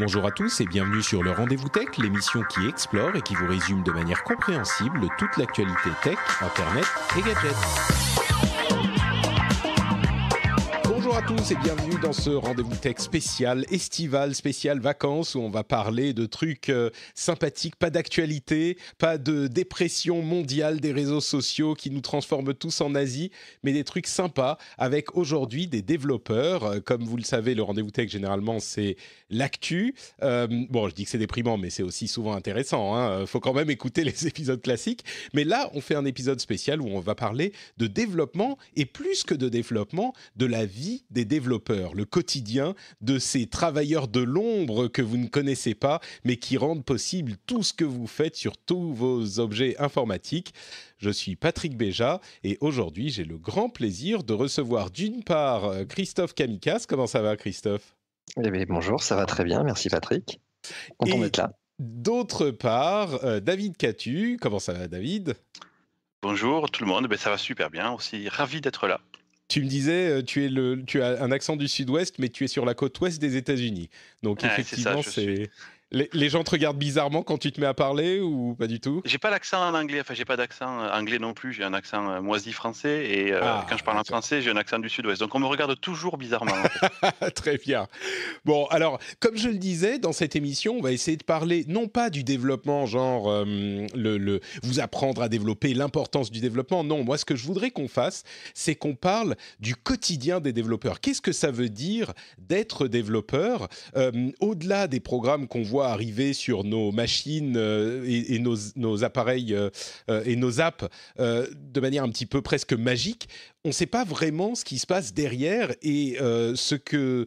Bonjour à tous et bienvenue sur le Rendez-vous Tech, l'émission qui explore et qui vous résume de manière compréhensible toute l'actualité tech, internet et gadgets. tous et bienvenue dans ce rendez-vous tech spécial, estival, spécial vacances, où on va parler de trucs euh, sympathiques, pas d'actualité, pas de dépression mondiale des réseaux sociaux qui nous transforment tous en Asie, mais des trucs sympas avec aujourd'hui des développeurs. Euh, comme vous le savez, le rendez-vous tech, généralement, c'est l'actu. Euh, bon, je dis que c'est déprimant, mais c'est aussi souvent intéressant. Hein. Faut quand même écouter les épisodes classiques. Mais là, on fait un épisode spécial où on va parler de développement et plus que de développement, de la vie des développeurs, le quotidien de ces travailleurs de l'ombre que vous ne connaissez pas, mais qui rendent possible tout ce que vous faites sur tous vos objets informatiques. Je suis Patrick Béja et aujourd'hui j'ai le grand plaisir de recevoir d'une part euh, Christophe Kamikas. Comment ça va Christophe eh bien, Bonjour, ça va très bien, merci Patrick. Content d'être là. D'autre part, euh, David Catu. Comment ça va David Bonjour tout le monde, ben, ça va super bien aussi. Ravi d'être là tu me disais, euh, tu, es le, tu as un accent du sud-ouest, mais tu es sur la côte ouest des États-Unis. Donc, effectivement, c'est les, gens te regardent bizarrement quand tu te mets à parler ou pas du tout J'ai pas l'accent en anglais, enfin j'ai pas d'accent euh, anglais non plus, j'ai un accent euh, moisi français et euh, ah, quand je parle en français j'ai un accent du sud-ouest. Donc on me regarde toujours bizarrement. Très bien. Bon alors comme je le disais dans cette émission on va essayer de parler non pas du développement genre le, vous apprendre à développer, l'importance du développement, non, moi ce que je voudrais qu'on fasse c'est qu'on parle du quotidien des développeurs. Qu'est-ce que ça veut dire d'être développeur au-delà des programmes qu'on voit arriver sur nos machines euh, et, nos, appareils euh, euh, et nos apps de manière un petit peu presque magique, on ne sait pas vraiment ce qui se passe derrière et ce que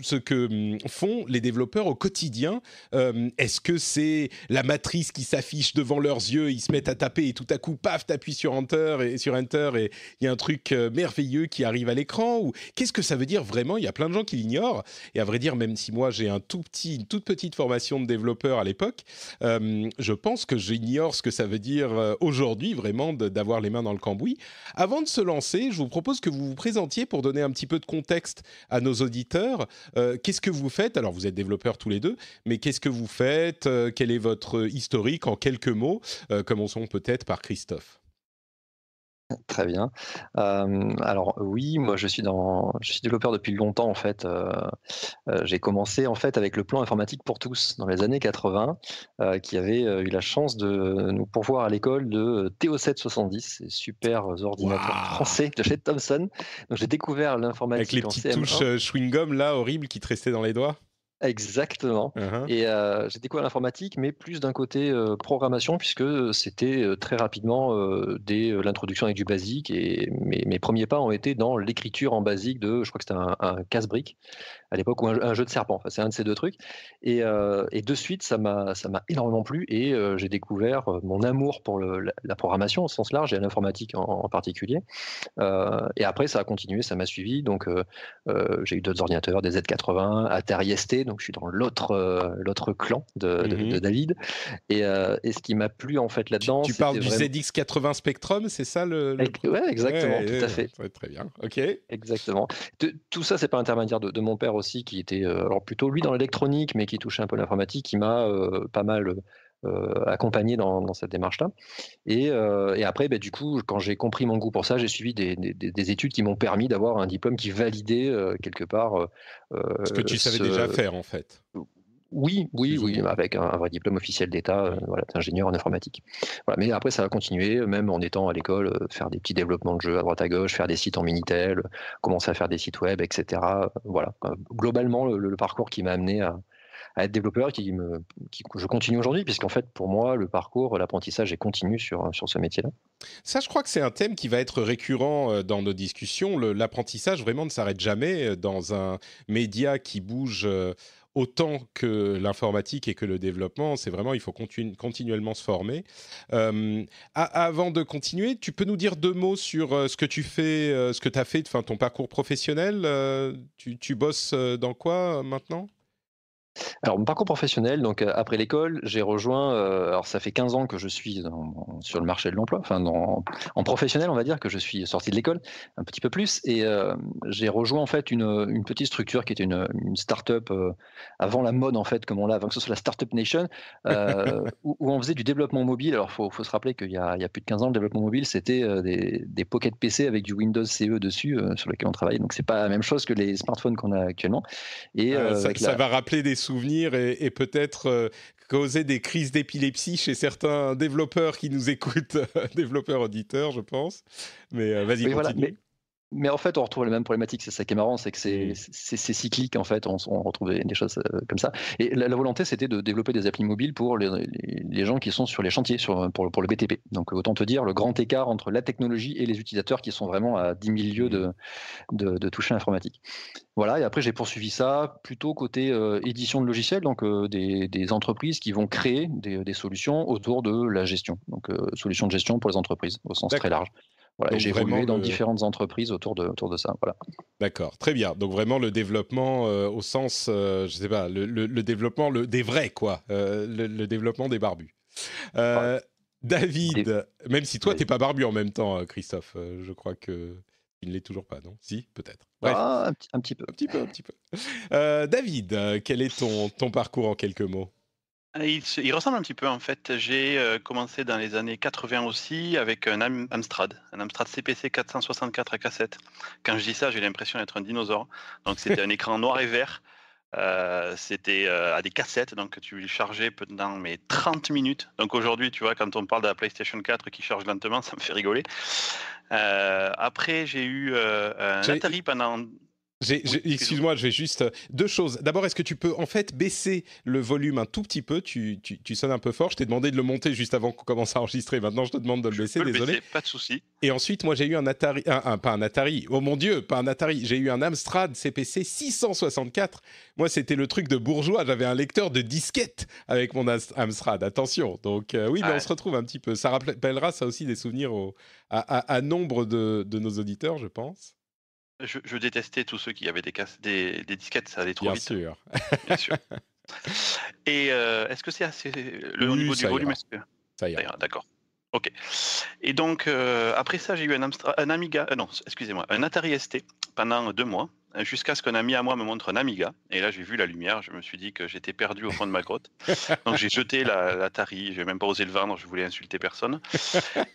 ce que hum, font les développeurs au quotidien. Euh, est-ce que c'est la matrice qui s'affiche devant leurs yeux, ils se mettent à taper et tout à coup, paf, t'appuies sur Enter et sur Enter et il y a un truc euh, merveilleux qui arrive à l'écran Ou qu'est-ce que ça veut dire vraiment Il y a plein de gens qui l'ignorent. Et à vrai dire, même si moi j'ai un tout petit, une toute petite formation de développeur à l'époque, euh, je pense que j'ignore ce que ça veut dire aujourd'hui vraiment d'avoir les mains dans le cambouis. Avant de se lancer, je vous propose que vous vous présentiez pour donner un petit peu de contexte à nos auditeurs. Euh, qu'est-ce que vous faites Alors, vous êtes développeurs tous les deux, mais qu'est-ce que vous faites euh, Quel est votre historique en quelques mots euh, Commençons peut-être par Christophe. Très bien. alors oui, moi je suis dans, je suis développeur depuis longtemps en fait. j'ai commencé en fait avec le plan informatique pour tous dans les années 80, qui avait eu la chance de nous pourvoir à l'école de TO770, ces super ordinateurs français de chez Thomson. Donc j'ai découvert l'informatique avec les petites touches chewing gum là horribles qui te restaient dans les doigts. Exactement. Uh-huh. Et euh, j'ai découvert l'informatique, mais plus d'un côté euh, programmation, puisque euh, c'était euh, très rapidement dès l'introduction avec du basique. Et mes, premiers pas ont été dans l'écriture en basique de, je crois que c'était un, casse-brique à l'époque, ou un, jeu de serpent. Enfin, c'est un de ces deux trucs. Et, de suite, ça m'a énormément plu et j'ai découvert mon amour pour la, programmation au sens large et l'informatique en, en, particulier. et après, ça a continué, ça m'a suivi. Donc, j'ai eu d'autres ordinateurs, des Z80, Atari ST donc je suis dans l'autre euh, clan de, mhm. David. Euh, et, ce qui m'a plu en fait là-dedans. Tu, parles du ZX80 Spectrum, c'est ça le. Ouais, exactement, tout à fait. très bien, ok. Exactement. tout ça, c'est par intermédiaire de, mon père aussi, qui était euh, alors plutôt lui dans l'électronique, mais qui touchait un peu l'informatique, qui m'a pas mal euh, accompagné dans, cette démarche-là. Et, euh, après, bah, du coup, quand j'ai compris mon goût pour ça, j'ai suivi des, études qui m'ont permis d'avoir un diplôme qui validait euh, quelque part. ce que tu savais déjà faire, en fait. Oui, oui, oui, avec un, vrai diplôme officiel d'État, ingénieur en informatique. mais après, ça a continué, même en étant à l'école, faire des petits développements de jeux à droite à gauche, faire des sites en Minitel, commencer à faire des sites web, etc. Voilà, globalement, le parcours qui m'a amené à, être développeur qui, me, qui je continue aujourd'hui, puisqu'en fait, pour moi, le parcours, l'apprentissage est continu sur, sur ce métier-là. Ça, je crois que c'est un thème qui va être récurrent euh, dans nos discussions. L'apprentissage vraiment ne s'arrête jamais euh, dans un média qui bouge euh, autant que l'informatique et que le développement, c'est vraiment, il faut continuellement se former. avant de continuer, tu peux nous dire deux mots sur ce que tu fais, ce que tu as fait, enfin, ton parcours professionnel tu, tu, bosses dans quoi maintenant alors, mon parcours professionnel, donc euh, après l'école, j'ai rejoint. Euh, alors, ça fait 15 ans que je suis sur le marché de l'emploi, enfin, en professionnel, on va dire que je suis sorti de l'école, un petit peu plus. Et euh, j'ai rejoint en fait une, une petite structure qui était une, une start-up avant la mode, en fait, comme on l'a, avant que ce soit la start-up Nation, où, on faisait du développement mobile. Alors, faut, faut se rappeler qu'il y a, y a plus de 15 ans, le développement mobile, c'était des, des pocket PC avec du Windows CE dessus, sur lequel on travaillait. Donc, c'est pas la même chose que les smartphones qu'on a actuellement. Et ah, ça, ça va rappeler des souvenir et, peut-être euh, causer des crises d'épilepsie chez certains développeurs qui nous écoutent, euh, développeurs auditeurs, je pense. Mais euh, vas-y, continue. Mais en fait, on retrouve la même problématique. C'est ça qui est marrant, c'est que c'est cyclique. En fait, on, retrouve des choses euh, comme ça. Et la, volonté, c'était de développer des applis mobiles pour les, les, gens qui sont sur les chantiers, sur, pour, pour, le BTP. Donc, autant te dire le grand écart entre la technologie et les utilisateurs qui sont vraiment à 10 000 lieux de, de, de toucher l'informatique. Voilà. Et après, j'ai poursuivi ça plutôt côté euh, édition de logiciels, donc euh, des, des, entreprises qui vont créer des, des, solutions autour de la gestion, donc solutions de gestion pour les entreprises au sens très large. Voilà, j'ai évolué dans différentes entreprises autour de, autour de ça. Voilà. D'accord, très bien. Donc vraiment le développement euh, au sens, je euh, je sais pas, le, le, le développement des vrais, quoi. Euh, le, développement des barbus. David, même si toi, tu n'es pas barbu en même temps, Christophe, je crois que... Il ne l'est toujours pas, non Si, peut-être. Ah, un, petit, peu. Un petit peu, un petit peu. David, quel est ton, ton parcours en quelques mots ah, il, ressemble un petit peu en fait. J'ai euh, commencé dans les années 80 aussi avec un Amstrad, un Amstrad CPC 464 à cassette. Quand je dis ça, j'ai l'impression d'être un dinosaure. Donc c'était un écran noir et vert. Euh, c'était euh, à des cassettes, donc tu chargeais pendant mes 30 minutes. Donc aujourd'hui, tu vois, quand on parle de la PlayStation 4 qui charge lentement, ça me fait rigoler. après, j'ai eu un Atari pendant Excuse-moi, j'ai juste. Euh, deux choses. D'abord, est-ce que tu peux en fait baisser le volume un tout petit peu tu, tu, sonnes un peu fort. Je t'ai demandé de le monter juste avant qu'on commence à enregistrer. Maintenant, je te demande de le baisser. désolé. pas de souci. Et ensuite, moi, j'ai eu un Atari. Un, pas un Atari. Oh mon Dieu, pas un Atari. J'ai eu un Amstrad CPC 664. Moi, c'était le truc de bourgeois. J'avais un lecteur de disquette avec mon Amstrad. Attention. Donc, euh, oui, on se retrouve un petit peu. Ça rappellera ça aussi des souvenirs à, nombre de nos auditeurs, je pense. Je, détestais tous ceux qui avaient des, des, disquettes, ça allait trop Bien Sûr. Bien sûr. Et euh, est-ce que c'est assez. Le niveau du volume, est-ce que. Ça ira. D'accord. Ok. Et donc, euh, après ça, j'ai eu un, Amiga, euh, non, excusez-moi, un Atari ST pendant deux mois, euh, jusqu'à ce qu'un ami à moi me montre un Amiga. Et là, j'ai vu la lumière, je me suis dit que j'étais perdu au fond de ma grotte. Donc, j'ai jeté l'Atari, je n'ai même pas osé le vendre, je voulais insulter personne.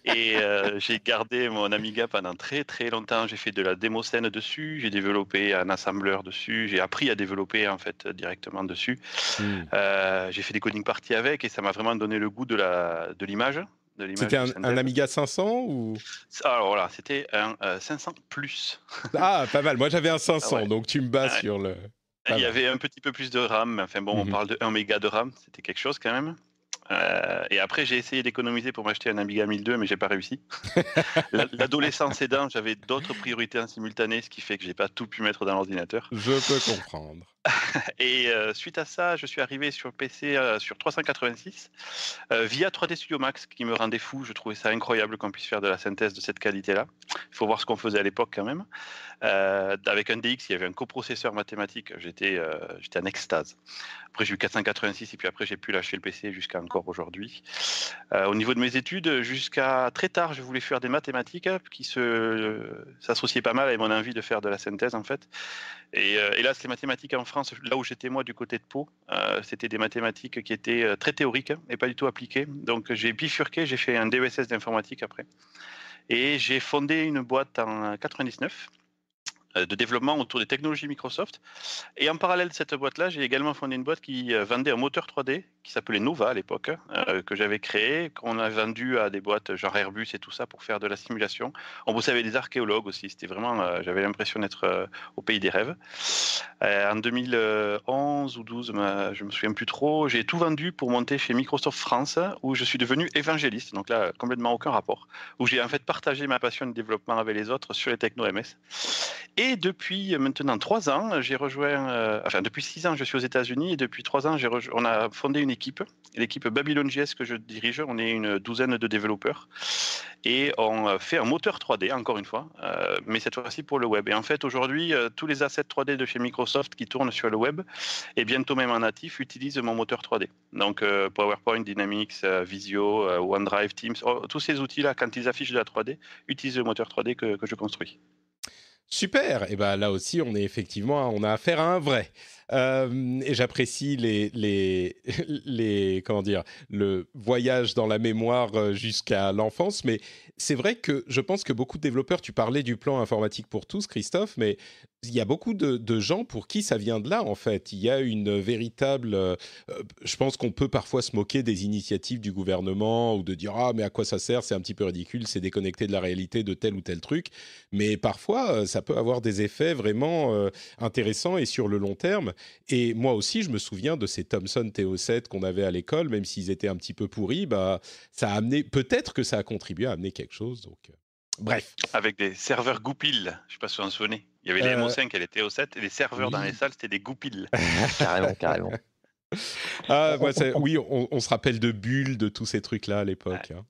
Et j'ai gardé mon Amiga pendant très très longtemps. J'ai fait de la démo scène dessus, j'ai développé un assembleur dessus, j'ai appris à développer en fait directement dessus. Hmm. j'ai fait des coding parties avec et ça m'a vraiment donné le goût de l'image. C'était un, Amiga 500 ou Alors voilà, c'était un 500 euh, plus. ah, pas mal. Moi j'avais un 500, ah donc tu me bats ah sur le. il y avait un petit peu plus de RAM. Enfin bon, on mhm. parle de 1 méga de RAM, c'était quelque chose quand même. Euh, et après, j'ai essayé d'économiser pour m'acheter un Amiga 1002, mais j'ai pas réussi. L'adolescence aidant, j'avais d'autres priorités en simultané, ce qui fait que j'ai pas tout pu mettre dans l'ordinateur. Je peux comprendre. Et euh, suite à ça, je suis arrivé sur PC euh, sur 386 euh, via 3D Studio Max, qui me rendait fou. Je trouvais ça incroyable qu'on puisse faire de la synthèse de cette qualité-là. Il faut voir ce qu'on faisait à l'époque quand même. avec un DX, il y avait un coprocesseur mathématique. J'étais j'étais en extase. Après, j'ai eu 486 et puis après, j'ai pu lâcher le PC jusqu'à encore aujourd'hui. au niveau de mes études, jusqu'à très tard, je voulais faire des mathématiques hein, qui se s'associaient pas mal à mon envie de faire de la synthèse en fait. Et hélas, les mathématiques en France, là où j'étais moi du côté de Pau, euh, c'était des mathématiques qui étaient euh, très théoriques et hein, pas du tout appliquées. Donc j'ai bifurqué, j'ai fait un DESS d'informatique après. Et j'ai fondé une boîte en 99 euh, de développement autour des technologies Microsoft. Et en parallèle de cette boîte-là, j'ai également fondé une boîte qui euh, vendait un moteur 3D qui s'appelait Nova à l'époque, hein, euh, que j'avais créé, qu'on a vendu à des boîtes genre Airbus et tout ça pour faire de la simulation. On vous savez des archéologues aussi, c'était vraiment, j'avais l'impression d'être au pays des rêves. en 2011 ou 2012, je me souviens plus trop, j'ai tout vendu pour monter chez Microsoft France, où je suis devenu évangéliste, donc là, complètement aucun rapport, où j'ai en fait partagé ma passion de développement avec les autres sur les techno-MS. Et depuis maintenant trois ans, j'ai rejoint, euh, enfin depuis six ans, je suis aux États-Unis et depuis trois ans, on a fondé une équipe, l'équipe BabylonJS que je dirige. On est une douzaine de développeurs et on euh, fait un moteur 3D, encore une fois, euh, mais cette fois-ci pour le web. Et en fait, aujourd'hui, tous les assets 3D de chez Microsoft qui tournent sur le web et bientôt même en natif utilisent mon moteur 3D. Donc PowerPoint, Dynamics, Visio, OneDrive, Teams, oh, tous ces outils-là, quand ils affichent de la 3D, utilisent le moteur 3D que je construis. Super. Et eh ben là aussi, on est effectivement, on a affaire à un vrai et j'apprécie les, les, les, comment dire, le voyage dans la mémoire jusqu'à l'enfance. Mais c'est vrai que je pense que beaucoup de développeurs, tu parlais du plan informatique pour tous, Christophe, mais il y a beaucoup de, gens pour qui ça vient de là, en fait. Il y a une véritable, je pense qu'on peut parfois se moquer des initiatives du gouvernement ou de dire, ah, mais à quoi ça sert? C'est un petit peu ridicule, c'est déconnecté de la réalité de tel ou tel truc. Mais parfois, ça peut avoir des effets vraiment intéressants et sur le long terme. Et moi aussi, je me souviens de ces Thomson TO7 qu'on avait à l'école, même s'ils étaient un petit peu pourris, bah, ça a amené, peut-être que ça a contribué à amener quelque chose. Donc, euh, bref. Avec des serveurs goupilles, je ne sais pas si vous en souvenez. Il y avait les euh, MO5 et les TO7, et les serveurs dans les salles, c'était des goupilles. carrément, carrément. Ah, oui, on, se rappelle de bulles de tous ces trucs-là à l'époque. Hein.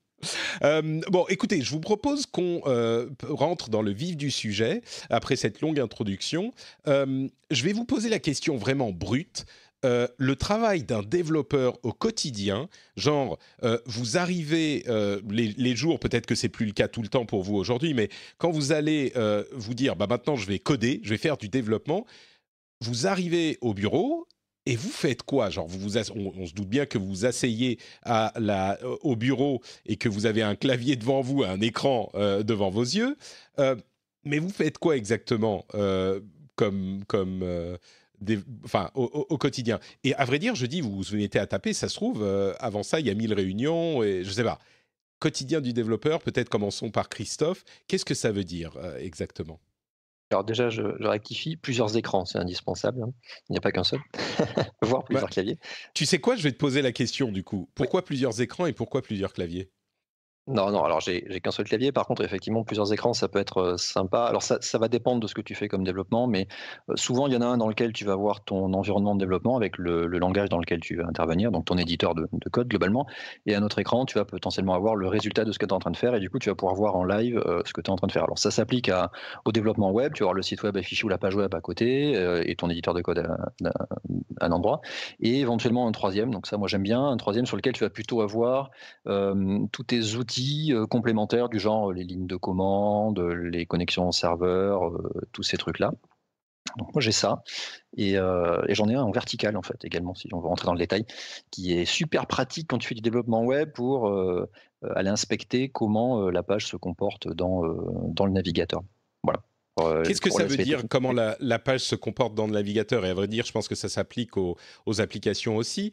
Euh, bon, écoutez, je vous propose qu'on euh, rentre dans le vif du sujet après cette longue introduction. Euh, je vais vous poser la question vraiment brute. le travail d'un développeur au quotidien, genre vous arrivez les, jours, peut-être que c'est plus le cas tout le temps pour vous aujourd'hui, mais quand vous allez vous dire bah maintenant je vais coder, je vais faire du développement, vous arrivez au bureau et vous faites quoi Genre, vous, on, se doute bien que vous vous asseyez euh, au bureau et que vous avez un clavier devant vous, un écran euh, devant vos yeux. Euh, mais vous faites quoi exactement comme, au, quotidien Et à vrai dire, je dis, vous vous mettez à taper, ça se trouve, avant ça, il y a mille réunions, et je sais pas. Quotidien du développeur, peut-être commençons par Christophe. Qu'est-ce que ça veut dire exactement alors déjà, je, rectifie, plusieurs écrans, c'est indispensable. Hein. Il n'y a pas qu'un seul, voire plusieurs bah, claviers. Tu sais quoi, je vais te poser la question du coup. Pourquoi plusieurs écrans et pourquoi plusieurs claviers non, non, alors j'ai qu'un seul clavier. Par contre, effectivement, plusieurs écrans, ça peut être euh, sympa. Alors, ça, ça, va dépendre de ce que tu fais comme développement, mais euh, souvent, il y en a un dans lequel tu vas voir ton environnement de développement avec le, langage dans lequel tu vas intervenir, donc ton éditeur de, code globalement. Et à un autre écran, tu vas potentiellement avoir le résultat de ce que tu es en train de faire, et du coup, tu vas pouvoir voir en live euh, ce que tu es en train de faire. Alors, ça s'applique au développement web. Tu vas avoir le site web affiché ou la page web à côté, et ton éditeur de code à, un endroit. Et éventuellement, un troisième, donc ça, moi, j'aime bien, un troisième sur lequel tu vas plutôt avoir tous tes outils euh, complémentaires du genre euh, les lignes de commande, euh, les connexions serveur, tous ces trucs-là. Donc moi j'ai ça et, j'en ai un en vertical en fait également si on veut rentrer dans le détail qui est super pratique quand tu fais du développement web pour aller inspecter comment la page se comporte dans, dans le navigateur. Voilà. Qu'est-ce que ça veut dire Comment la, page se comporte dans le navigateur Et à vrai dire, je pense que ça s'applique aux, aux, applications aussi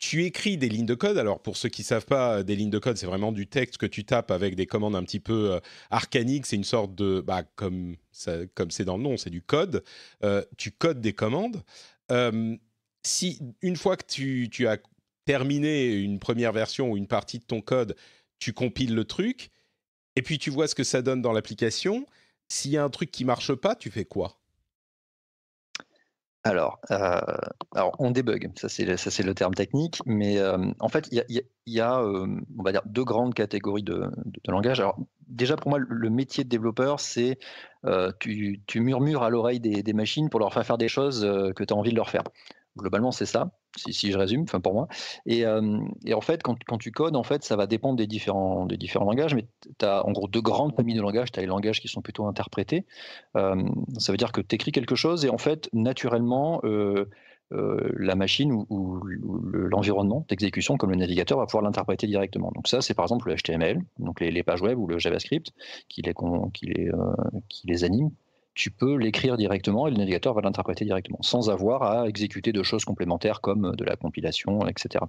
tu écris des lignes de code. Alors, pour ceux qui ne savent pas, des lignes de code, c'est vraiment du texte que tu tapes avec des commandes un petit peu euh, arcaniques. C'est une sorte de. Bah, comme c'est dans le nom, c'est du code. Euh, tu codes des commandes. Euh, si, une fois que tu, as terminé une première version ou une partie de ton code, tu compiles le truc et puis tu vois ce que ça donne dans l'application. S'il y a un truc qui marche pas, tu fais quoi alors, euh, alors, on débug, ça c'est le terme technique, mais euh, en fait, il y a, euh, on va dire, deux grandes catégories de, langages. langage. Alors, déjà pour moi, le métier de développeur, c'est tu, tu, murmures à l'oreille des, des, machines pour leur faire faire des choses que tu as envie de leur faire. Globalement, c'est ça si, je résume, enfin pour moi. Et, en fait, quand, tu codes, en fait, ça va dépendre des différents, langages, mais tu as en gros deux grandes familles de langages. Tu as les langages qui sont plutôt interprétés. ça veut dire que tu écris quelque chose et en fait, naturellement, la machine ou, l'environnement d'exécution, comme le navigateur, va pouvoir l'interpréter directement. Donc ça, c'est par exemple le HTML, donc les, pages web ou le JavaScript qui les, qui qui les anime tu peux l'écrire directement et le navigateur va l'interpréter directement, sans avoir à exécuter de choses complémentaires comme euh, de la compilation, etc.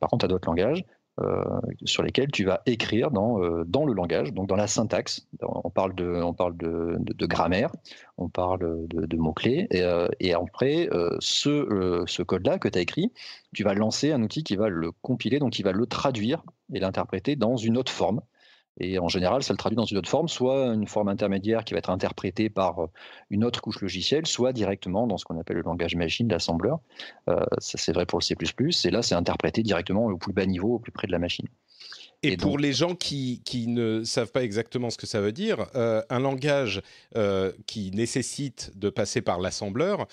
Par contre, tu as d'autres langages. Euh, sur lesquels tu vas écrire euh, dans, le langage, donc dans la syntaxe. On parle de, on parle de, grammaire, on parle de, mots-clés, et, et après, ce, ce code-là que tu as écrit, tu vas lancer un outil qui va le compiler, donc qui va le traduire et l'interpréter dans une autre forme et en général, ça le traduit dans une autre forme, soit une forme intermédiaire qui va être interprétée par euh, une autre couche logicielle, soit directement dans ce qu'on appelle le langage machine, l'assembleur. Euh, ça, c'est vrai pour le C++. Et là, c'est interprété directement au plus bas niveau, au plus près de la machine. Et, pour les gens qui, qui, ne savent pas exactement ce que ça veut dire, euh, un langage qui nécessite de passer par l'assembleur,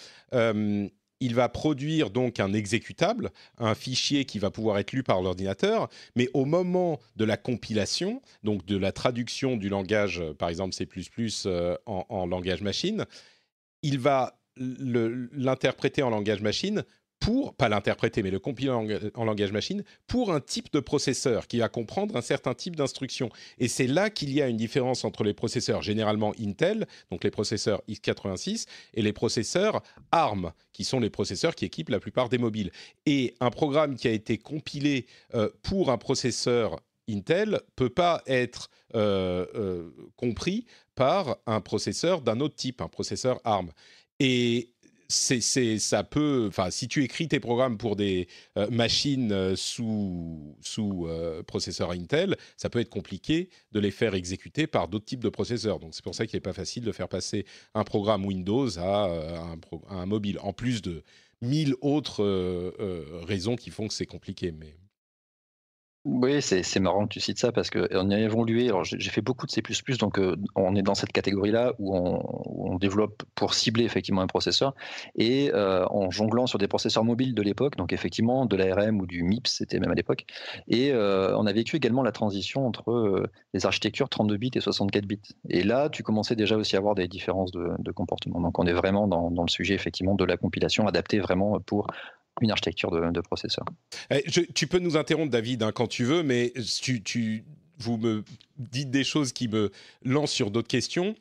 il va produire donc un exécutable, un fichier qui va pouvoir être lu par l'ordinateur, mais au moment de la compilation, donc de la traduction du langage, euh, par exemple C++ euh, en, en langage machine, il va l'interpréter en langage machine pour, pas l'interpréter, mais le compiler en, langage machine, pour un type de processeur qui va comprendre un certain type d'instruction. Et c'est là qu'il y a une différence entre les processeurs généralement Intel, donc les processeurs x86, et les processeurs ARM, qui sont les processeurs qui équipent la plupart des mobiles. Et un programme qui a été compilé euh, pour un processeur Intel peut pas être euh, euh, compris par un processeur d'un autre type, un processeur ARM. Et c'est, ça peut, enfin, si tu écris tes programmes pour des euh, machines euh, sous, sous euh, processeur Intel, ça peut être compliqué de les faire exécuter par d'autres types de processeurs. Donc c'est pour ça qu'il n'est pas facile de faire passer un programme Windows à, un, à un, mobile, en plus de mille autres raisons qui font que c'est compliqué. Mais oui, c'est c'est marrant que tu cites ça parce qu'on a évolué. Alors, j'ai fait beaucoup de C++, donc euh, on est dans cette catégorie-là où on, développe pour cibler effectivement un processeur et euh, en jonglant sur des processeurs mobiles de l'époque, donc effectivement de l'ARM ou du MIPS, c'était même à l'époque. Et euh, on a vécu également la transition entre les architectures 32 bits et 64 bits. Et là, tu commençais déjà aussi à avoir des différences de, de comportement. Donc on est vraiment dans, dans le sujet effectivement de la compilation adaptée vraiment pour une architecture de, processeur. Eh, tu peux nous interrompre, David, hein, quand tu veux, mais tu, tu, vous me dites des choses qui me lancent sur d'autres questions.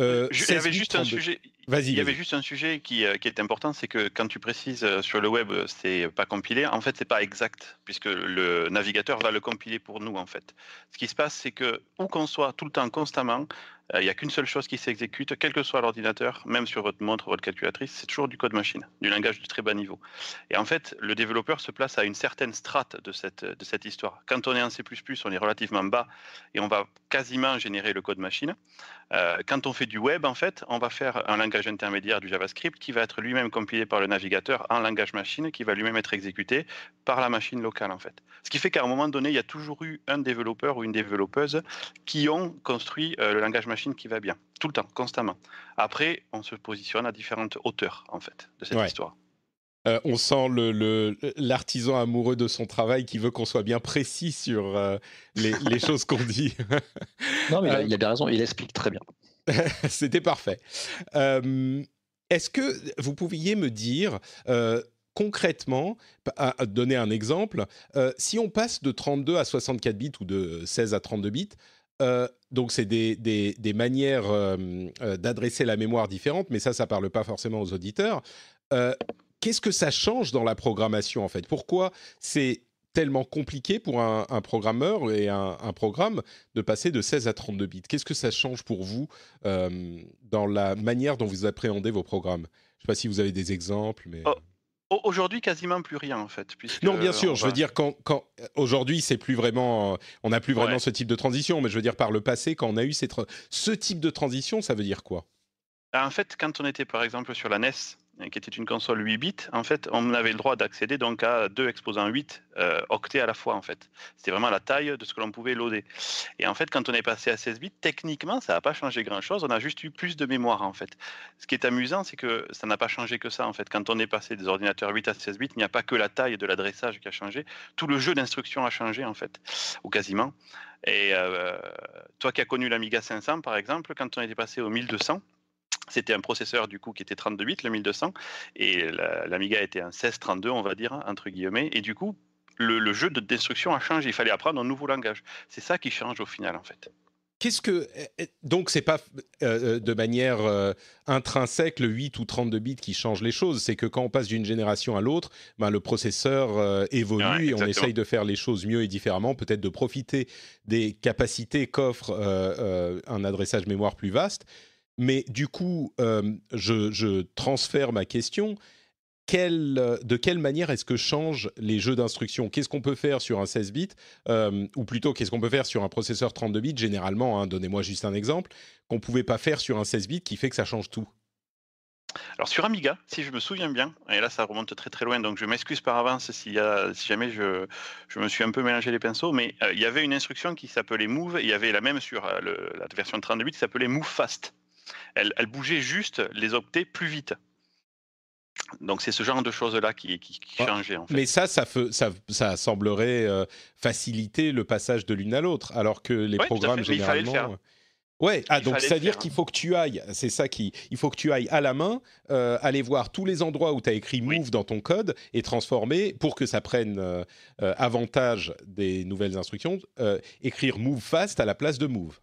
Euh, euh, il y avait juste un sujet. Il y avait juste un sujet qui, euh, qui est important, c'est que quand tu précises sur le web, c'est pas compilé. En fait, c'est pas exact, puisque le navigateur va le compiler pour nous. En fait, ce qui se passe, c'est que où qu'on soit, tout le temps, constamment, il euh, n'y a qu'une seule chose qui s'exécute, quel que soit l'ordinateur, même sur votre montre, votre calculatrice, c'est toujours du code machine, du langage de très bas niveau. Et en fait, le développeur se place à une certaine strate de cette, de cette histoire. Quand on est en C++, on est relativement bas et on va quasiment générer le code machine. Euh, quand on fait du web, en fait, on va faire un langage intermédiaire du JavaScript qui va être lui-même compilé par le navigateur en langage machine, qui va lui-même être exécuté par la machine locale, en fait. Ce qui fait qu'à un moment donné, il y a toujours eu un développeur ou une développeuse qui ont construit euh, le langage machine machine qui va bien, tout le temps, constamment. Après, on se positionne à différentes hauteurs, en fait, de cette histoire. Euh, on sent l'artisan le, amoureux de son travail qui veut qu'on soit bien précis sur euh, les, choses qu'on dit. non, mais il a, des euh, raisons raison, il explique très bien. C'était parfait. Est-ce que vous pouviez me dire concrètement, à ah, donner un exemple, si on passe de 32 à 64 bits ou de 16 à 32 bits, euh, donc c'est des, des, manières euh, euh, d'adresser la mémoire différente, mais ça, ça parle pas forcément aux auditeurs. Qu'est-ce que ça change dans la programmation en fait Pourquoi c'est tellement compliqué pour un, programmeur et un, programme de passer de 16 à 32 bits Qu'est-ce que ça change pour vous dans la manière dont vous appréhendez vos programmes Je ne sais pas si vous avez des exemples, mais... Oh, Aujourd'hui, quasiment plus rien en fait. Non, bien sûr. Je veux dire quand, aujourd'hui, c'est plus vraiment, euh, on n'a plus vraiment ce type de transition. Mais je veux dire par le passé, quand on a eu ce type de transition, ça veut dire quoi bah, En fait, quand on était par exemple sur la NES, qui était une console 8 bits, en fait, on avait le droit d'accéder donc à deux exposants 8 euh, octets à la fois, en fait. C'était vraiment la taille de ce que l'on pouvait loader. Et en fait, quand on est passé à 16 bits, techniquement, ça n'a pas changé grand-chose. On a juste eu plus de mémoire, en fait. Ce qui est amusant, c'est que ça n'a pas changé que ça, en fait. Quand on est passé des ordinateurs 8 à 16 bits, il n'y a pas que la taille de l'adressage qui a changé. Tout le jeu d'instruction a changé, en fait, ou quasiment. Et euh, toi qui as connu l'Amiga 500, par exemple, quand on était passé au 1200, c'était un processeur du coup qui était 32 bits, le 1200, et l'Amiga était un 1632, on va dire, hein, entre guillemets. Et du coup, le, jeu de destruction a changé. Il fallait apprendre un nouveau langage. C'est ça qui change au final, en fait. Qu'est-ce que eh, eh, donc c'est pas euh, euh, de manière euh, intrinsèque le 8 ou 32 bits qui change les choses, c'est que quand on passe d'une génération à l'autre, ben, le processeur évolue et on essaye de faire les choses mieux et différemment, peut-être de profiter des capacités qu'offre un adressage mémoire plus vaste mais du coup, euh, je, transfère ma question. de quelle manière est-ce que changent les jeux d'instruction Qu'est-ce qu'on peut faire sur un 16 bits euh, Ou plutôt, qu'est-ce qu'on peut faire sur un processeur 32 bits Généralement, hein, donnez-moi juste un exemple, qu'on ne pouvait pas faire sur un 16 bits qui fait que ça change tout alors sur Amiga, si je me souviens bien, et là ça remonte très très loin, donc je m'excuse par avance si, si jamais je, me suis un peu mélangé les pinceaux, mais euh, il y avait une instruction qui s'appelait Move, il y avait la même sur la version 32 bits qui s'appelait Move Fast elle, bougeait juste les octets plus vite. Donc c'est ce genre de choses-là qui, qui, changeait. Mais ça, ça, semblerait euh, faciliter le passage de l'une à l'autre, alors que les programmes généralement... Ouais, ah, donc c'est-à-dire qu'il faut que tu ailles, c'est ça qui, il faut que tu ailles à la main, euh, aller voir tous les endroits où tu as écrit move dans ton code et transformer pour que ça prenne euh, avantage des nouvelles instructions, écrire move fast à la place de move.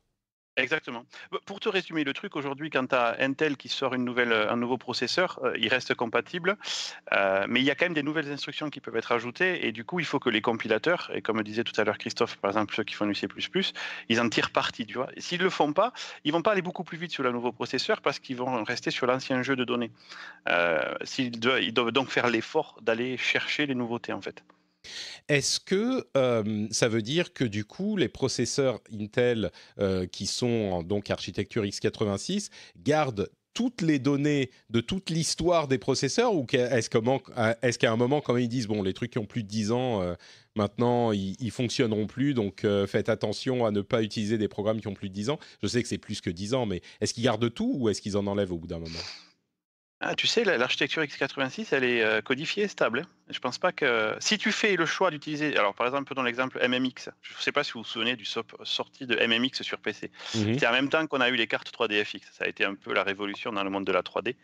Exactement. Pour te résumer le truc, aujourd'hui, quand tu as Intel qui sort une nouvelle, euh, un nouveau processeur, euh, il reste compatible, euh, mais il y a quand même des nouvelles instructions qui peuvent être ajoutées, et du coup, il faut que les compilateurs, et comme disait tout à l'heure Christophe, par exemple, ceux qui font du C++, ils en tirent parti, S'ils ne le font pas, ils vont pas aller beaucoup plus vite sur le nouveau processeur parce qu'ils vont rester sur l'ancien jeu de données. ils doivent donc faire l'effort d'aller chercher les nouveautés, en fait. Est-ce que euh, ça veut dire que du coup, les processeurs Intel euh, qui sont donc architecture x86 gardent toutes les données de toute l'histoire des processeurs ou est-ce qu'à un moment quand ils disent bon les trucs qui ont plus de 10 ans euh, maintenant ils, fonctionneront plus donc faites attention à ne pas utiliser des programmes qui ont plus de 10 ans je sais que c'est plus que 10 ans mais est-ce qu'ils gardent tout ou est-ce qu'ils en enlèvent au bout d'un moment ah, tu sais, l'architecture x86, elle est euh, codifiée et stable. Hein. Je pense pas que. Si tu fais le choix d'utiliser. Alors, par exemple, dans l'exemple MMX, je ne sais pas si vous vous souvenez du SOP sorti de MMX sur PC. Mhm. c'est en même temps qu'on a eu les cartes 3DFX. Ça a été un peu la révolution dans le monde de la 3D.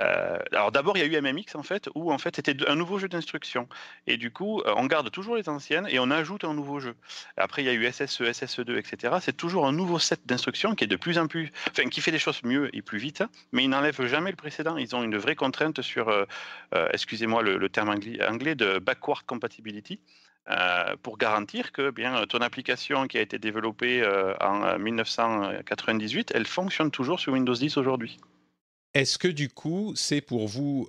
Euh, alors, d'abord, il y a eu MMX, en fait, où en fait, c'était un nouveau jeu d'instruction. Et du coup, euh, on garde toujours les anciennes et on ajoute un nouveau jeu. Après, il y a eu SSE, SSE2, etc. C'est toujours un nouveau set d'instructions qui est de plus en plus. Enfin, qui fait des choses mieux et plus vite, hein, mais il n'enlève jamais le précédent ils ont une vraie contrainte sur, euh, euh, excusez-moi le, terme anglais, de backward compatibility. Euh, pour garantir que bien, ton application qui a été développée en 1998, elle fonctionne toujours sur Windows 10 aujourd'hui. Est-ce que du coup, c'est pour vous,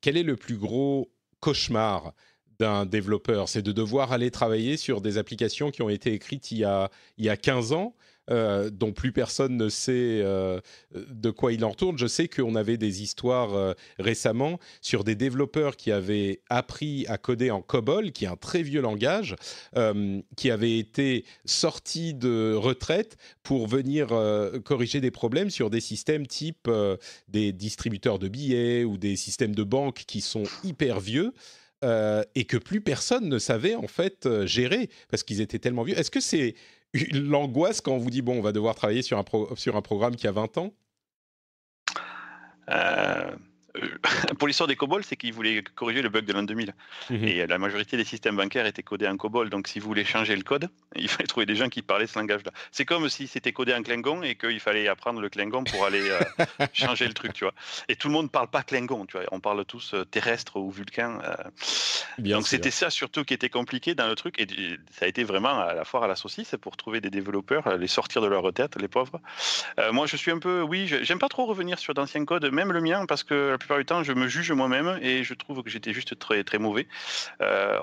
quel est le plus gros cauchemar d'un développeur C'est de devoir aller travailler sur des applications qui ont été écrites il y a 15 ans euh, dont plus personne ne sait euh, de quoi il en retourne. Je sais qu'on avait des histoires euh, récemment sur des développeurs qui avaient appris à coder en COBOL, qui est un très vieux langage, qui avaient été sortis de retraite pour venir corriger des problèmes sur des systèmes type des distributeurs de billets ou des systèmes de banque qui sont hyper vieux. et que plus personne ne savait en fait gérer parce qu'ils étaient tellement vieux. Est-ce que c'est l'angoisse quand on vous dit, bon, on va devoir travailler sur un, sur un programme qui a 20 ans euh, euh, pour l'histoire des COBOL, c'est qu'ils voulaient corriger le bug de l'an 2000. Mhm. Et euh, la majorité des systèmes bancaires étaient codés en COBOL. Donc, si vous voulez changer le code, il fallait trouver des gens qui parlaient ce langage-là. C'est comme si c'était codé en Klingon et qu'il fallait apprendre le Klingon pour aller euh, changer le truc, tu vois. Et tout le monde ne parle pas Klingon, tu vois. On parle tous terrestre ou vulcain. donc, c'était ça surtout qui était compliqué dans le truc. Et ça a été vraiment à la foire à la saucisse pour trouver des développeurs, les sortir de leur tête, les pauvres. moi, je suis un peu. Oui, j'aime pas trop revenir sur d'anciens codes, même le mien, parce que temps, je me juge moi-même et je trouve que j'étais juste très, très mauvais. Euh,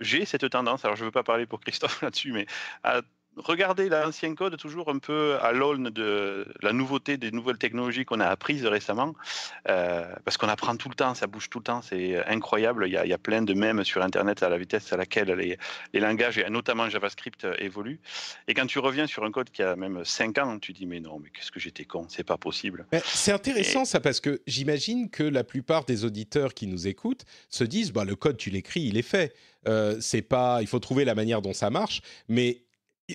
j'ai cette tendance, alors je ne veux pas parler pour Christophe là-dessus, mais à regardez l'ancien code toujours un peu à l'aune de la nouveauté des nouvelles technologies qu'on a apprises récemment, euh, parce qu'on apprend tout le temps, ça bouge tout le temps, c'est incroyable. Il y, a, plein de mèmes sur Internet à la vitesse à laquelle les, langages, et notamment JavaScript, euh, évoluent. Et quand tu reviens sur un code qui a même 5 ans, tu dis mais non, mais qu'est-ce que j'étais con, c'est pas possible. C'est intéressant ça, parce que j'imagine que la plupart des auditeurs qui nous écoutent se disent bah, le code, tu l'écris, il est fait. Euh, c'est pas, il faut trouver la manière dont ça marche, mais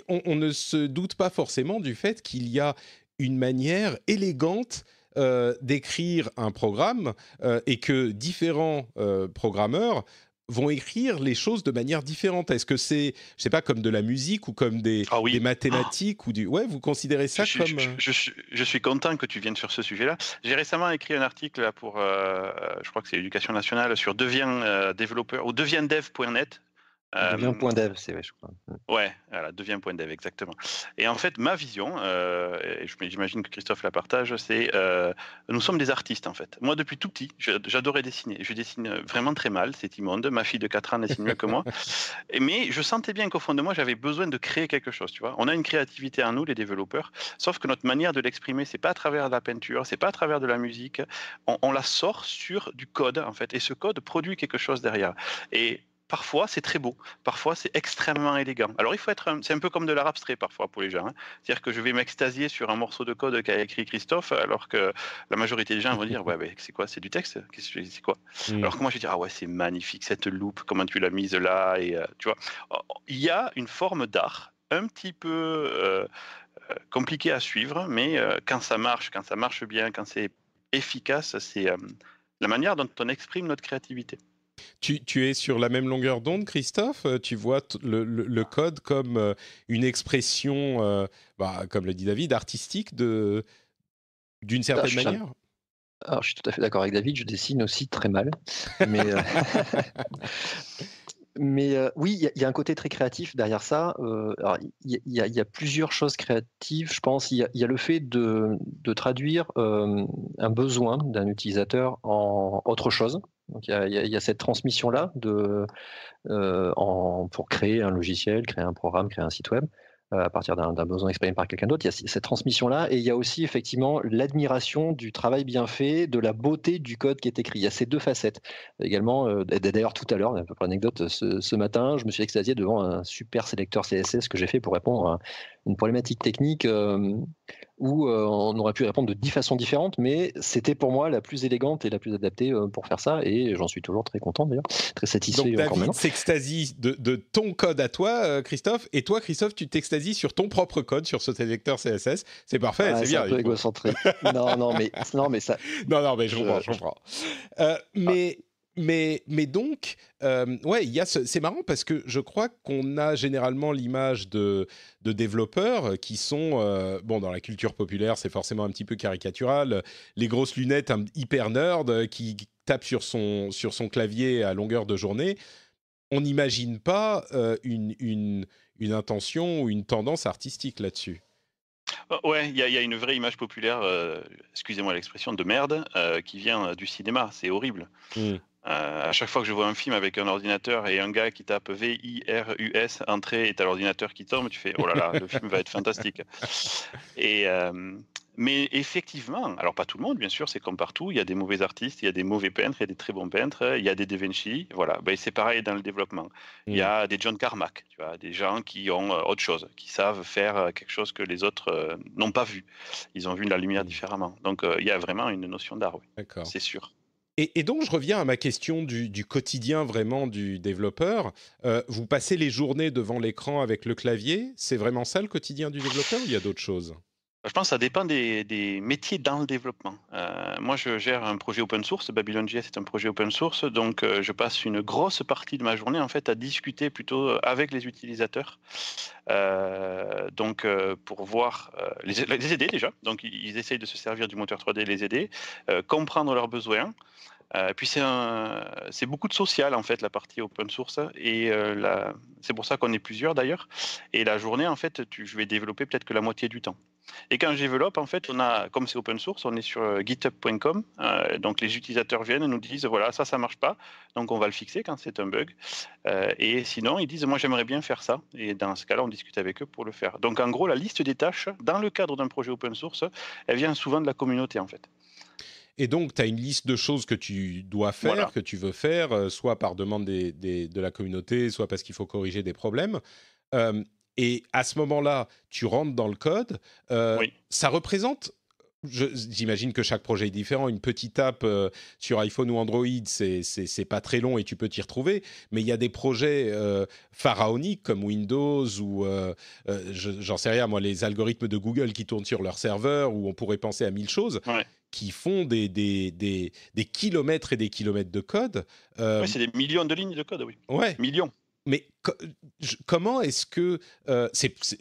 on, ne se doute pas forcément du fait qu'il y a une manière élégante euh, d'écrire un programme euh, et que différents euh, programmeurs vont écrire les choses de manière différente. Est-ce que c'est, je sais pas, comme de la musique ou comme des, ah mathématiques ou du, ouais, vous considérez ça comme je, suis content que tu viennes sur ce sujet-là. J'ai récemment écrit un article pour, je crois que c'est l'éducation nationale sur devient développeur ou deviendev.net. Devient euh, point dev, c'est vrai, je crois. Ouais, voilà, devient point dev, exactement. Et en fait, ma vision, euh, et j'imagine que Christophe la partage, c'est euh, nous sommes des artistes, en fait. Moi, depuis tout petit, j'adorais dessiner. Je dessine vraiment très mal, c'est immonde. Ma fille de 4 ans dessine mieux que moi. Mais je sentais bien qu'au fond de moi, j'avais besoin de créer quelque chose, tu vois. On a une créativité en nous, les développeurs, sauf que notre manière de l'exprimer, c'est pas à travers la peinture, c'est pas à travers de la musique. On, on la sort sur du code, en fait. Et ce code produit quelque chose derrière. Et parfois c'est très beau, parfois c'est extrêmement élégant. Alors il faut être, c'est un peu comme de l'art abstrait parfois pour les gens. Hein. C'est-à-dire que je vais m'extasier sur un morceau de code qu'a écrit Christophe, alors que la majorité des gens vont dire ouais mais c'est quoi, c'est du texte, c'est quoi. Mmh. Alors que moi je vais dire ah ouais c'est magnifique cette loupe, comment tu l'as mise là et euh, tu vois. Oh, oh, il y a une forme d'art un petit peu euh, euh, compliqué à suivre, mais quand ça marche, quand ça marche bien, quand c'est efficace, c'est la manière dont on exprime notre créativité. Tu, es sur la même longueur d'onde, Christophe euh, Tu vois le, code comme euh, une expression, euh, bah, comme le dit David, artistique d'une certaine manière Alors, je suis tout à fait d'accord avec David, je dessine aussi très mal. Mais, oui, il y, a un côté très créatif derrière ça. il y, a plusieurs choses créatives, je pense. Il y, a le fait de traduire un besoin d'un utilisateur en autre chose donc il y a, cette transmission-là euh, pour créer un logiciel, créer un programme, créer un site web euh, à partir d'un besoin exprimé par quelqu'un d'autre. Il y a cette transmission-là et il y a aussi effectivement l'admiration du travail bien fait, de la beauté du code qui est écrit. Il y a ces deux facettes. Également, euh, d'ailleurs tout à l'heure, un peu pour anecdote, ce, matin, je me suis extasié devant un super sélecteur CSS que j'ai fait pour répondre à une problématique technique où euh, on aurait pu répondre de dix façons différentes, mais c'était pour moi la plus élégante et la plus adaptée euh, pour faire ça, et j'en suis toujours très content d'ailleurs, très satisfait. Donc David s'extasie de, de, ton code à toi, euh, Christophe, et toi, Christophe, tu t'extasies sur ton propre code, sur ce sélecteur CSS. C'est parfait, ah, c'est bien. un peu égocentré. non, non, mais non, mais ça. Non, non, mais je, comprends, je comprends. Ah. mais mais, donc, euh, ouais, c'est marrant parce que je crois qu'on a généralement l'image de, développeurs qui sont, euh, bon, dans la culture populaire, c'est forcément un petit peu caricatural, les grosses lunettes hyper nerd qui tape sur son, sur son clavier à longueur de journée. On n'imagine pas euh, une, intention ou une tendance artistique là-dessus. Oh, ouais, il y, a une vraie image populaire, excusez-moi l'expression, de merde qui vient du cinéma. C'est horrible. Mmh. Euh, à chaque fois que je vois un film avec un ordinateur et un gars qui tape V-I-R-U-S, entrée, et t'as l'ordinateur qui tombe, tu fais oh là là, le film va être fantastique. Et, euh, mais effectivement, alors pas tout le monde, bien sûr, c'est comme partout, il y a des mauvais artistes, il y a des mauvais peintres, il y a des très bons peintres, il y a des Da Vinci, voilà. Ben, c'est pareil dans le développement. Il y mm. a des John Carmack, tu vois, des gens qui ont euh, autre chose, qui savent faire quelque chose que les autres n'ont pas vu. Ils ont vu la lumière mm. différemment. Donc il y a vraiment une notion d'art, oui. C'est sûr. Et, donc, je reviens à ma question du, quotidien vraiment du développeur. Euh, vous passez les journées devant l'écran avec le clavier. C'est vraiment ça le quotidien du développeur ou il y a d'autres choses bah, je pense que ça dépend des, métiers dans le développement. Euh, moi, je gère un projet open source. BabylonJS est un projet open source. Donc, euh, je passe une grosse partie de ma journée en fait, à discuter plutôt euh, avec les utilisateurs. donc, pour voir, les, aider déjà. Donc, ils essayent de se servir du moteur 3D, les aider, comprendre leurs besoins. puis c'est beaucoup de social en fait la partie open source et c'est pour ça qu'on est plusieurs d'ailleurs. Et la journée en fait, je vais développer peut-être que la moitié du temps. Et quand je développe, en fait, on a, comme c'est open source, on est sur euh, github.com. Euh, donc les utilisateurs viennent et nous disent voilà, ça, ça marche pas. Donc on va le fixer quand c'est un bug. Euh, et sinon, ils disent moi, j'aimerais bien faire ça. Et dans ce cas-là, on discute avec eux pour le faire. Donc en gros, la liste des tâches, dans le cadre d'un projet open source, elle vient souvent de la communauté, en fait. Et donc, tu as une liste de choses que tu dois faire, que tu veux faire, soit par demande de la communauté, soit parce qu'il faut corriger des problèmes. Et à ce moment-là, tu rentres dans le code. Euh, ça représente J'imagine que chaque projet est différent. Une petite app euh, sur iPhone ou Android, c'est pas très long et tu peux t'y retrouver. Mais il y a des projets euh, pharaoniques comme Windows ou, j'en sais rien, moi, les algorithmes de Google qui tournent sur leur serveur, où on pourrait penser à mille choses, qui font des des, des, des, kilomètres et des kilomètres de code. c'est des millions de lignes de code, oui. Ouais. Millions mais comment est-ce que euh,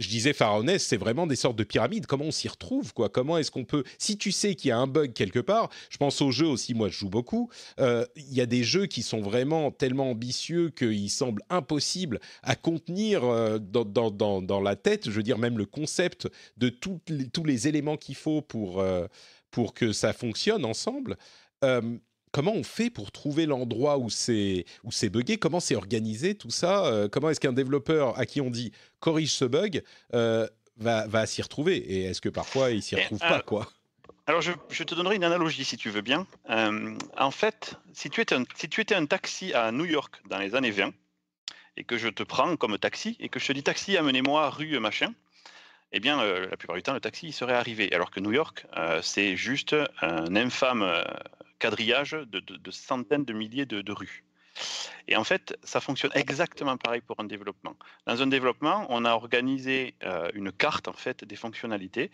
je disais pharaonès, c'est vraiment des sortes de pyramides. Comment on s'y retrouve quoi Comment est-ce qu'on peut Si tu sais qu'il y a un bug quelque part, je pense aux jeux aussi. Moi, je joue beaucoup. Euh, il y a des jeux qui sont vraiment tellement ambitieux qu'il semble impossible à contenir euh, dans, la tête. Je veux dire, même le concept de tous les éléments qu'il faut pour que ça fonctionne ensemble comment on fait pour trouver l'endroit où c'est où Comment c'est organisé tout ça euh, Comment est-ce qu'un développeur à qui on dit corrige ce bug euh, va, s'y retrouver Et est-ce que parfois il s'y eh, retrouve ah, pas quoi alors, je, te donnerai une analogie si tu veux bien. Euh, en fait, si tu, étais un, si tu étais un taxi à New York dans les années 20 et que je te prends comme taxi et que je te dis taxi, amenez-moi rue machin, eh bien, la plupart du temps, le taxi serait arrivé. Alors que New York, c'est juste un infâme quadrillage de, centaines de milliers de, rues. Et en fait, ça fonctionne exactement pareil pour un développement. Dans un développement, on a organisé euh, une carte en fait des fonctionnalités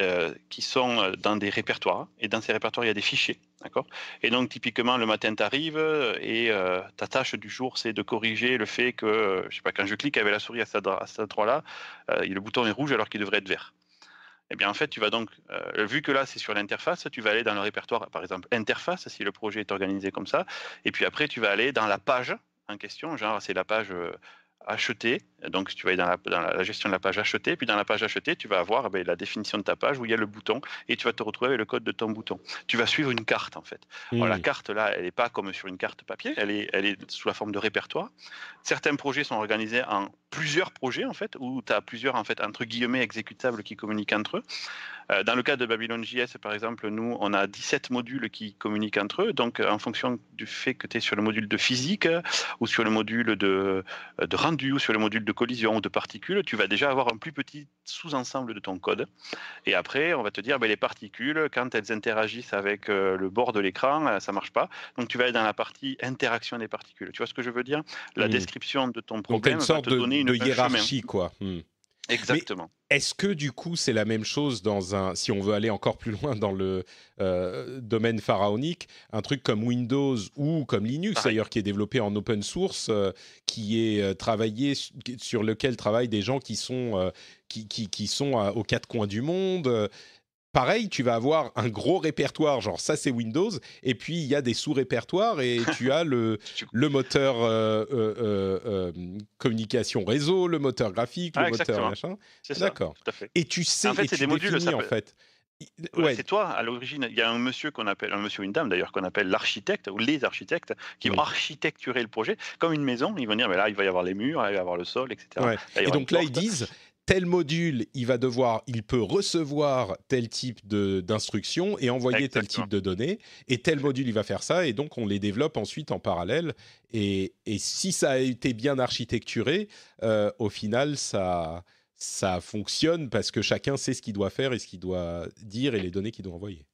euh, qui sont euh, dans des répertoires. Et dans ces répertoires, il y a des fichiers. D'accord et donc, typiquement, le matin, tu arrives et ta tâche du jour, c'est de corriger le fait que, je sais pas, quand je clique avec la souris à cet endroit-là, le bouton est rouge alors qu'il devrait être vert eh bien en fait, tu vas donc, euh, vu que là c'est sur l'interface, tu vas aller dans le répertoire, par exemple interface, si le projet est organisé comme ça, et puis après tu vas aller dans la page en question, genre c'est la page euh, acheter. Donc, tu vas aller dans, la, gestion de la page acheter, Puis, dans la page achetée, tu vas avoir eh ben, la définition de ta page où il y a le bouton et tu vas te retrouver avec le code de ton bouton. Tu vas suivre une carte, en fait. Mmh. Alors, la carte, là, elle n'est pas comme sur une carte papier. Elle est, elle est sous la forme de répertoire. Certains projets sont organisés en plusieurs projets, en fait, où tu as plusieurs, en fait, entre guillemets, exécutables qui communiquent entre eux. Euh, dans le cas de Babylon JS, par exemple, nous, on a 17 modules qui communiquent entre eux. Donc, en fonction du fait que tu es sur le module de physique ou sur le module de, de du ou sur les modules de collision ou de particules, tu vas déjà avoir un plus petit sous-ensemble de ton code. Et après, on va te dire, ben, les particules, quand elles interagissent avec euh, le bord de l'écran, euh, ça marche pas. Donc tu vas aller dans la partie interaction des particules. Tu vois ce que je veux dire La description de ton problème Donc, va te donner une hiérarchie, quoi. Hmm. Exactement. Est-ce que du coup c'est la même chose dans un, si on veut aller encore plus loin dans le euh, domaine pharaonique, un truc comme Windows ou comme Linux d'ailleurs qui est développé en open source, euh, qui est euh, travaillé sur lequel travaillent des gens qui sont qui, qui, qui sont aux quatre coins du monde pareil, tu vas avoir un gros répertoire, genre ça c'est Windows, et puis il y a des sous-répertoires et tu as le, moteur euh, euh, euh, communication réseau, le moteur graphique, le ah, moteur machin. C'est D'accord. Et tu sais, en fait, c'est en fait. C'est toi, à l'origine, il y a un monsieur qu'on appelle, un monsieur, une dame d'ailleurs, qu'on appelle l'architecte ou les architectes qui vont architecturer le projet comme une maison. Ils vont dire, mais là, il va y avoir les murs, il va y avoir le sol, etc. et donc là, ils disent, tel module, il va devoir, il peut recevoir tel type d'instruction et envoyer tel type de données, et tel module, il va faire ça, et donc on les développe ensuite en parallèle. Et, et si ça a été bien architecturé, euh, au final, ça, ça fonctionne parce que chacun sait ce qu'il doit faire et ce qu'il doit dire et les données qu'il doit envoyer.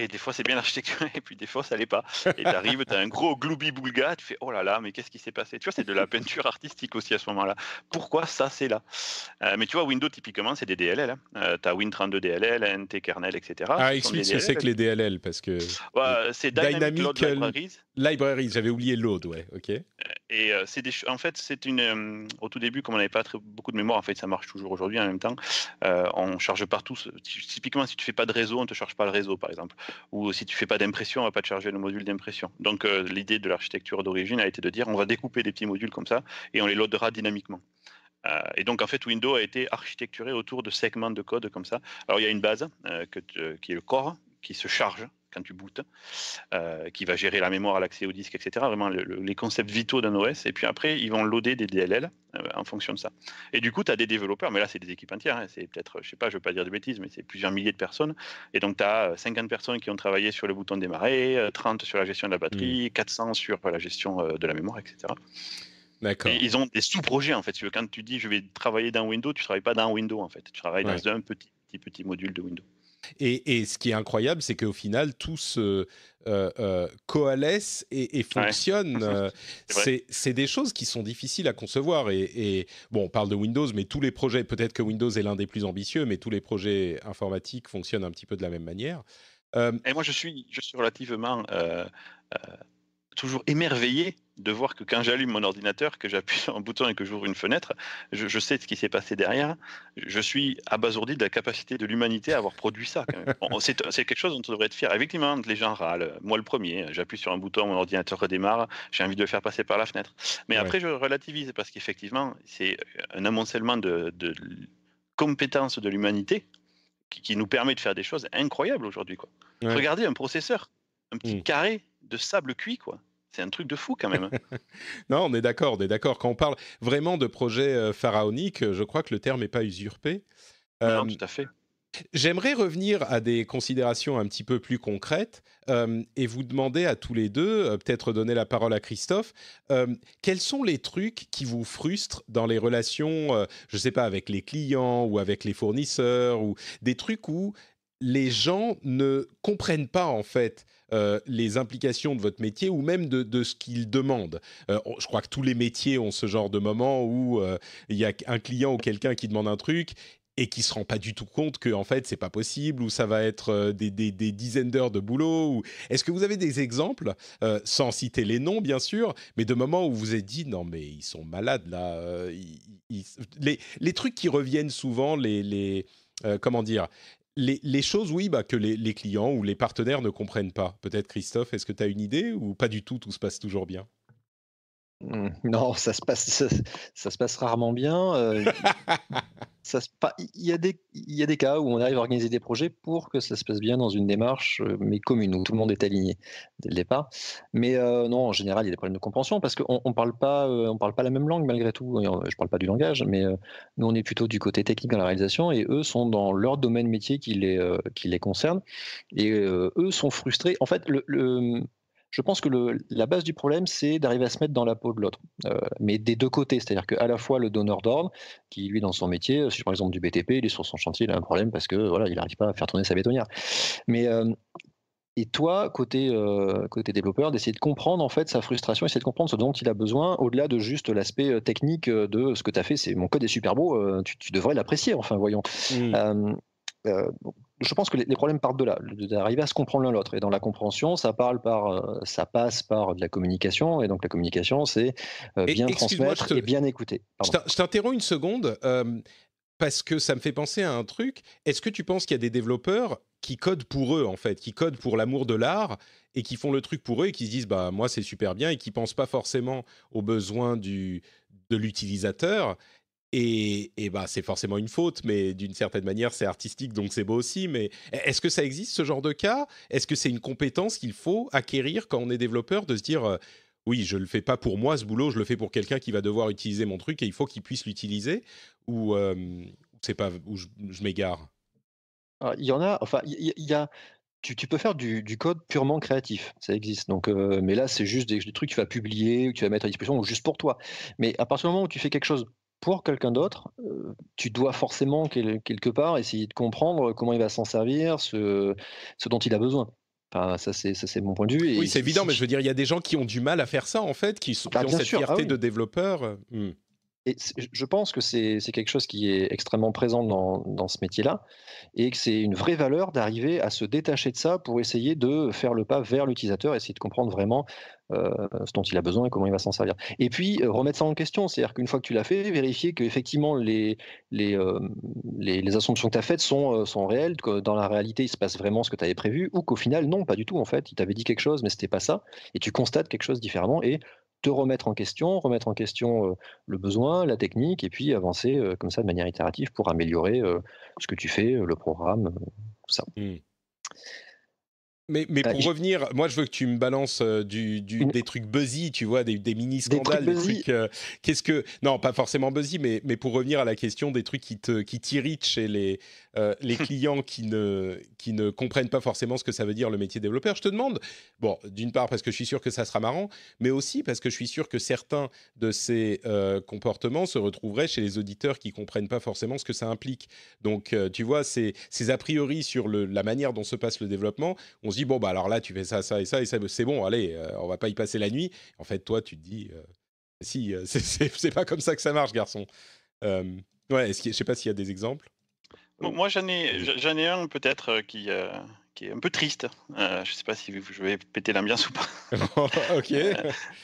Et des fois, c'est bien architecturé, et puis des fois, ça l'est pas. Et tu arrives, tu as un gros glooby boulga tu fais oh là là, mais qu'est-ce qui s'est passé Tu vois, c'est de la peinture artistique aussi à ce moment-là. Pourquoi ça, c'est là euh, Mais tu vois, Windows, typiquement, c'est des DLL. Hein. Euh, tu as Win32 DLL, NT kernel, etc. Ah, explique ce que c'est que les DLL, parce que. c'est Dynamic, Library, j'avais oublié load, ouais, ok. Euh, et euh, c'est des en fait, c'est une. Euh, au tout début, comme on n'avait pas très, beaucoup de mémoire, en fait, ça marche toujours aujourd'hui en même temps. on charge partout. Typiquement, si tu fais pas de réseau, on te charge pas le réseau, par exemple. Ou si tu fais pas d'impression, on va pas te charger le module d'impression. Donc, l'idée de l'architecture d'origine a été de dire, on va découper des petits modules comme ça et on les loadera dynamiquement. et donc, en fait, Windows a été architecturé autour de segments de code comme ça. Alors, il y a une base que, qui est le corps qui se charge quand tu bootes, euh, qui va gérer la mémoire, l'accès au disque, etc. Vraiment les concepts vitaux d'un OS. Et puis après, ils vont loader des DLL euh, en fonction de ça. Et du coup, tu as des développeurs, mais là, c'est des équipes entières. Hein. c'est peut-être, je sais pas, je ne veux pas dire de bêtises, mais c'est plusieurs milliers de personnes. Et donc, tu as 50 personnes qui ont travaillé sur le bouton démarrer, 30 euh, sur la gestion de la batterie, 400 mmh. sur la gestion de la mémoire, etc. D'accord. Ils ont des sous-projets en fait. Quand tu dis je vais travailler dans Windows, tu travailles pas dans Windows en fait. Tu travailles dans un petit, petit, petit module de Windows. Et, ce qui est incroyable, c'est qu'au final, tout se euh, euh, euh, coalesce et, fonctionne. c'est, des choses qui sont difficiles à concevoir. Et, bon, on parle de Windows, mais tous les projets, peut-être que Windows est l'un des plus ambitieux, mais tous les projets informatiques fonctionnent un petit peu de la même manière. et moi, je suis, je suis relativement toujours émerveillé de voir que quand j'allume mon ordinateur, que j'appuie sur un bouton et que j'ouvre une fenêtre, je, sais ce qui s'est passé derrière. Je suis abasourdi de la capacité de l'humanité à avoir produit ça. c'est quelque chose dont on devrait être fier. Effectivement, les gens râlent. Moi, le premier, j'appuie sur un bouton, mon ordinateur redémarre, j'ai envie de le faire passer par la fenêtre. Mais après, je relativise parce qu'effectivement, c'est un amoncellement de, compétences de l'humanité qui, nous permet de faire des choses incroyables aujourd'hui. Regardez un processeur, un petit mmh. carré de sable cuit, quoi. C'est un truc de fou quand même. Hein. non, on est d'accord, on est d'accord. Quand on parle vraiment de projet euh, pharaonique, euh, je crois que le terme n'est pas usurpé. non, euh, tout à fait. J'aimerais revenir à des considérations un petit peu plus concrètes et vous demander à tous les deux, peut-être donner la parole à Christophe, quels sont les trucs qui vous frustrent dans les relations, je ne sais pas, avec les clients ou avec les fournisseurs ou des trucs où les gens ne comprennent pas en fait euh, les implications de votre métier ou même de, ce qu'il demande. Euh, je crois que tous les métiers ont ce genre de moment où euh, il y a un client ou quelqu'un qui demande un truc et qui se rend pas du tout compte que en fait c'est pas possible ou ça va être des, dizaines d'heures de boulot est-ce que vous avez des exemples sans citer les noms bien sûr mais de moments où vous vous êtes dit non mais ils sont malades là Les, trucs qui reviennent souvent les, les comment dire les, choses, oui, bah, que les, les clients ou les partenaires ne comprennent pas. Peut-être, Christophe, est-ce que tu as une idée ou pas du tout, tout se passe toujours bien Mmh. Non, ça se passe, ça, se passe rarement bien. Euh, il, y a des, cas où on arrive à organiser des projets pour que ça se passe bien dans une démarche euh, mais commune où tout le monde est aligné dès le départ. Mais euh, non, en général, il y a des problèmes de compréhension parce qu'on ne parle pas, on parle pas la même langue malgré tout. Je ne parle pas du langage, mais nous on est plutôt du côté technique dans la réalisation et eux sont dans leur domaine métier qui les, concerne et eux sont frustrés. En fait, le je pense que la base du problème, c'est d'arriver à se mettre dans la peau de l'autre, euh, mais des deux côtés, c'est-à-dire qu'à la fois le donneur d'ordre, qui lui, dans son métier, euh, si par exemple du BTP, il est sur son chantier, il a un problème parce que voilà, il n'arrive pas à faire tourner sa bétonnière. Mais euh, et toi, côté, côté développeur, d'essayer de comprendre en fait sa frustration, d'essayer de comprendre ce dont il a besoin, au-delà de juste l'aspect technique de ce que tu as fait, c'est mon code est super beau, tu, devrais l'apprécier, enfin voyons. Mmh je pense que les, problèmes partent de là, d'arriver à se comprendre l'un l'autre. Et dans la compréhension, ça parle par, euh, ça passe par de la communication. Et donc la communication, c'est euh, bien transmettre et bien écouter. Je t'interromps une seconde euh, parce que ça me fait penser à un truc. Est-ce que tu penses qu'il y a des développeurs qui codent pour eux en fait, qui codent pour l'amour de l'art et qui font le truc pour eux et qui se disent bah moi c'est super bien et qui ne pensent pas forcément aux besoins du de l'utilisateur et, bah, c'est forcément une faute, mais d'une certaine manière, c'est artistique, donc c'est beau aussi. Mais e-, est-ce que ça existe ce genre de cas Est-ce que c'est une compétence qu'il faut acquérir quand on est développeur de se dire euh, oui, je le fais pas pour moi ce boulot, je le fais pour quelqu'un qui va devoir utiliser mon truc et il faut qu'il puisse l'utiliser Ou c'est pas où je, m'égare ah, Il y en a. Enfin, il y, a. Tu, peux faire du, code purement créatif, ça existe. Donc, euh, mais là, c'est juste des, trucs que tu vas publier, que tu vas mettre à disposition, juste pour toi. Mais à partir du moment où tu fais quelque chose pour quelqu'un d'autre, euh, tu dois forcément quelque part essayer de comprendre comment il va s'en servir, ce, dont il a besoin. ça c'est mon point de vue. oui, c'est évident, mais je veux dire, il y a des gens qui ont du mal à faire ça en fait, qui, sont, bah, ont cette ah fierté de développeur. Euh, hmm et je pense que c'est quelque chose qui est extrêmement présent dans, ce métier-là, et que c'est une vraie valeur d'arriver à se détacher de ça pour essayer de faire le pas vers l'utilisateur, essayer de comprendre vraiment euh, ce dont il a besoin et comment il va s'en servir. Et puis, euh, remettre ça en question, c'est-à-dire qu'une fois que tu l'as fait, vérifier qu'effectivement les, les, euh, les, les, assumptions que tu as faites sont, sont réelles, que dans la réalité, il se passe vraiment ce que tu avais prévu, ou qu'au final, non, pas du tout, en fait, il t'avait dit quelque chose, mais c'était pas ça, et tu constates quelque chose différemment, et te remettre en question, remettre en question le besoin, la technique, et puis avancer comme ça de manière itérative pour améliorer ce que tu fais, le programme, tout ça. Mmh. Mais, mais bah, pour revenir, moi je veux que tu me balances des trucs buzzy, tu vois, des, mini-scandales, des trucs. Qu'est-ce que. Non, pas forcément buzzy, mais, mais pour revenir à la question des trucs qui t'irritent qui chez les, euh, les clients qui ne, qui ne comprennent pas forcément ce que ça veut dire le métier développeur. Je te demande, bon, d'une part parce que je suis sûr que ça sera marrant, mais aussi parce que je suis sûr que certains de ces euh, comportements se retrouveraient chez les auditeurs qui comprennent pas forcément ce que ça implique. Donc, euh, tu vois, ces, a priori sur la manière dont se passe le développement, on se dit, bon, bah alors là, tu fais ça, ça et ça, et ça, c'est bon, allez, on va pas y passer la nuit. En fait, toi, tu te dis, si, c'est pas comme ça que ça marche, garçon. ouais, je sais pas s'il y a des exemples. Moi, j'en ai, ai un peut-être euh, qui, euh, qui est un peu triste. Je euh, je sais pas si je vais péter l'ambiance ou pas. ok. Euh,